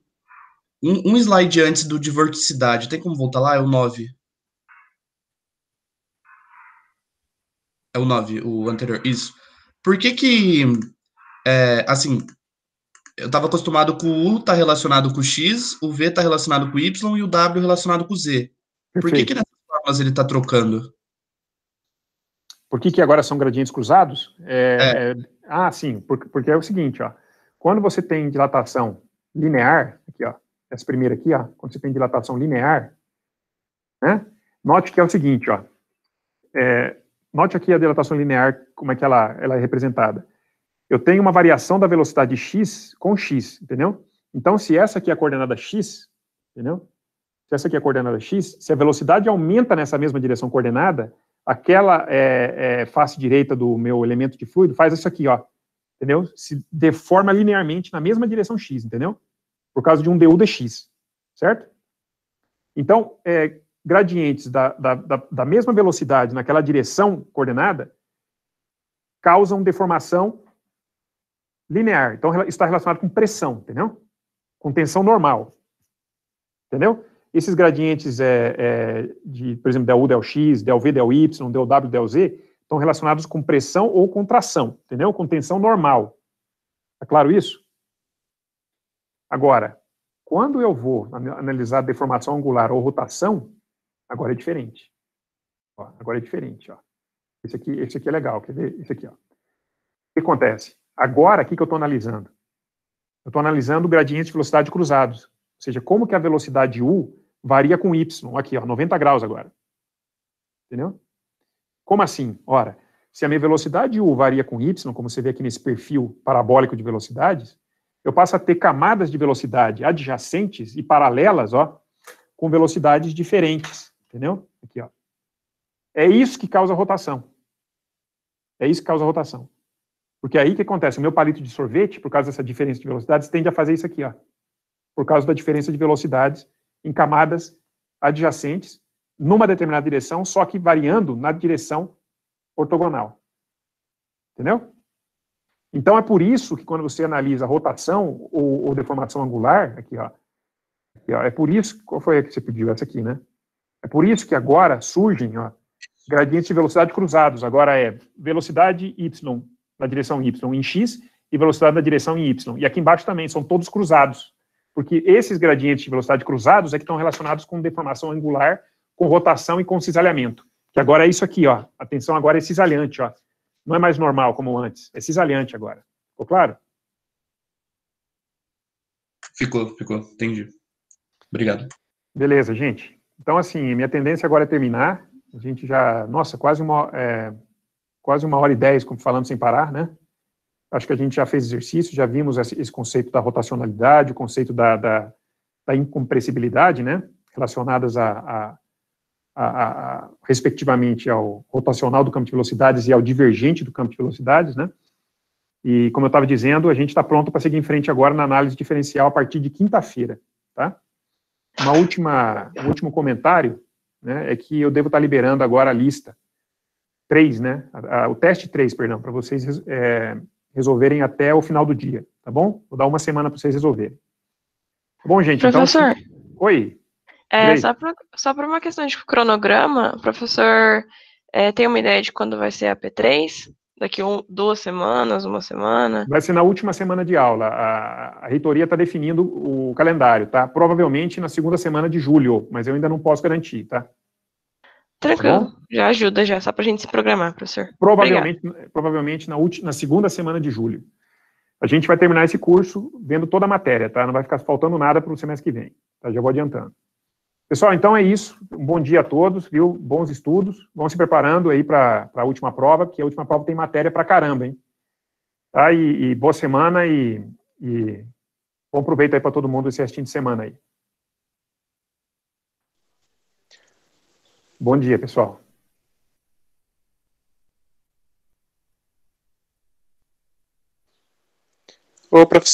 um, um slide antes do diversidade, tem como voltar lá? É o 9. É o 9, o anterior, isso. Por que que, é, assim, eu estava acostumado com o U tá relacionado com o X, o V tá relacionado com o Y e o W relacionado com o Z. Perfeito. Por que que nessas formas ele tá trocando? Por que que agora são gradientes cruzados? É, é. É, ah, sim, porque, porque é o seguinte, ó, quando você tem dilatação linear, aqui, ó, essa primeira aqui, ó, quando você tem dilatação linear, né? Note que é o seguinte, ó. É, note aqui a dilatação linear, como é que ela, ela é representada. Eu tenho uma variação da velocidade x com x, entendeu? Então, se essa aqui é a coordenada x, entendeu? Se essa aqui é a coordenada x, se a velocidade aumenta nessa mesma direção coordenada, aquela é, é, face direita do meu elemento de fluido faz isso aqui, ó. Entendeu? Se deforma linearmente na mesma direção x, entendeu? por causa de um du dx, certo? Então, é, gradientes da, da, da, da mesma velocidade naquela direção coordenada causam deformação linear. Então, está relacionado com pressão, entendeu? Com tensão normal, entendeu? Esses gradientes, é, é, de, por exemplo, del U, del X, del V, del Y, del W, del Z, estão relacionados com pressão ou contração, entendeu? Com tensão normal. Está é claro isso? Agora, quando eu vou analisar deformação angular ou rotação, agora é diferente. Ó, agora é diferente. Ó. Esse, aqui, esse aqui é legal, quer ver? Esse aqui. Ó. O que acontece? Agora, o que eu estou analisando? Eu estou analisando gradientes de velocidade cruzados. Ou seja, como que a velocidade u varia com y. Aqui, ó, 90 graus agora. Entendeu? Como assim? Ora, se a minha velocidade u varia com y, como você vê aqui nesse perfil parabólico de velocidades, eu passo a ter camadas de velocidade adjacentes e paralelas, ó, com velocidades diferentes, entendeu? Aqui, ó. É isso que causa rotação. É isso que causa rotação. Porque é aí o que acontece? O meu palito de sorvete, por causa dessa diferença de velocidades, tende a fazer isso aqui, ó. Por causa da diferença de velocidades em camadas adjacentes, numa determinada direção, só que variando na direção ortogonal. Entendeu? Então, é por isso que quando você analisa rotação ou, ou deformação angular, aqui, ó, aqui, ó, é por isso, que, qual foi a que você pediu? Essa aqui, né? É por isso que agora surgem ó, gradientes de velocidade cruzados. Agora é velocidade y na direção y em x e velocidade na direção em y. E aqui embaixo também, são todos cruzados. Porque esses gradientes de velocidade cruzados é que estão relacionados com deformação angular, com rotação e com cisalhamento. Que agora é isso aqui, ó. Atenção agora é cisalhante, ó. Não é mais normal como antes, é cisalhante agora. Ficou claro? Ficou, ficou, entendi. Obrigado. Beleza, gente. Então, assim, minha tendência agora é terminar. A gente já, nossa, quase uma, é, quase uma hora e dez falando sem parar, né? Acho que a gente já fez exercício, já vimos esse conceito da rotacionalidade, o conceito da, da, da incompressibilidade, né? Relacionadas a, a a, a, respectivamente ao rotacional do campo de velocidades e ao divergente do campo de velocidades, né? E como eu estava dizendo, a gente está pronto para seguir em frente agora na análise diferencial a partir de quinta-feira, tá? Uma última, um último comentário, né? É que eu devo estar tá liberando agora a lista 3, né? A, o teste 3, perdão, para vocês é, resolverem até o final do dia, tá bom? Vou dar uma semana para vocês resolverem. Tá bom, gente, então, Professor. então. Oi. É, só para só uma questão de cronograma, o professor é, tem uma ideia de quando vai ser a P3? Daqui um, duas semanas, uma semana? Vai ser na última semana de aula. A, a reitoria está definindo o calendário, tá? Provavelmente na segunda semana de julho, mas eu ainda não posso garantir, tá? Tranquilo, tá já ajuda já, só para a gente se programar, professor. Provavelmente, provavelmente na, última, na segunda semana de julho. A gente vai terminar esse curso vendo toda a matéria, tá? Não vai ficar faltando nada para o semestre que vem, tá? Já vou adiantando. Pessoal, então é isso. Um bom dia a todos, viu? Bons estudos. Vão se preparando aí para a última prova, que a última prova tem matéria para caramba, hein? Tá? E, e boa semana e, e bom proveito aí para todo mundo esse restinho de semana aí. Bom dia, pessoal. Ô, professor.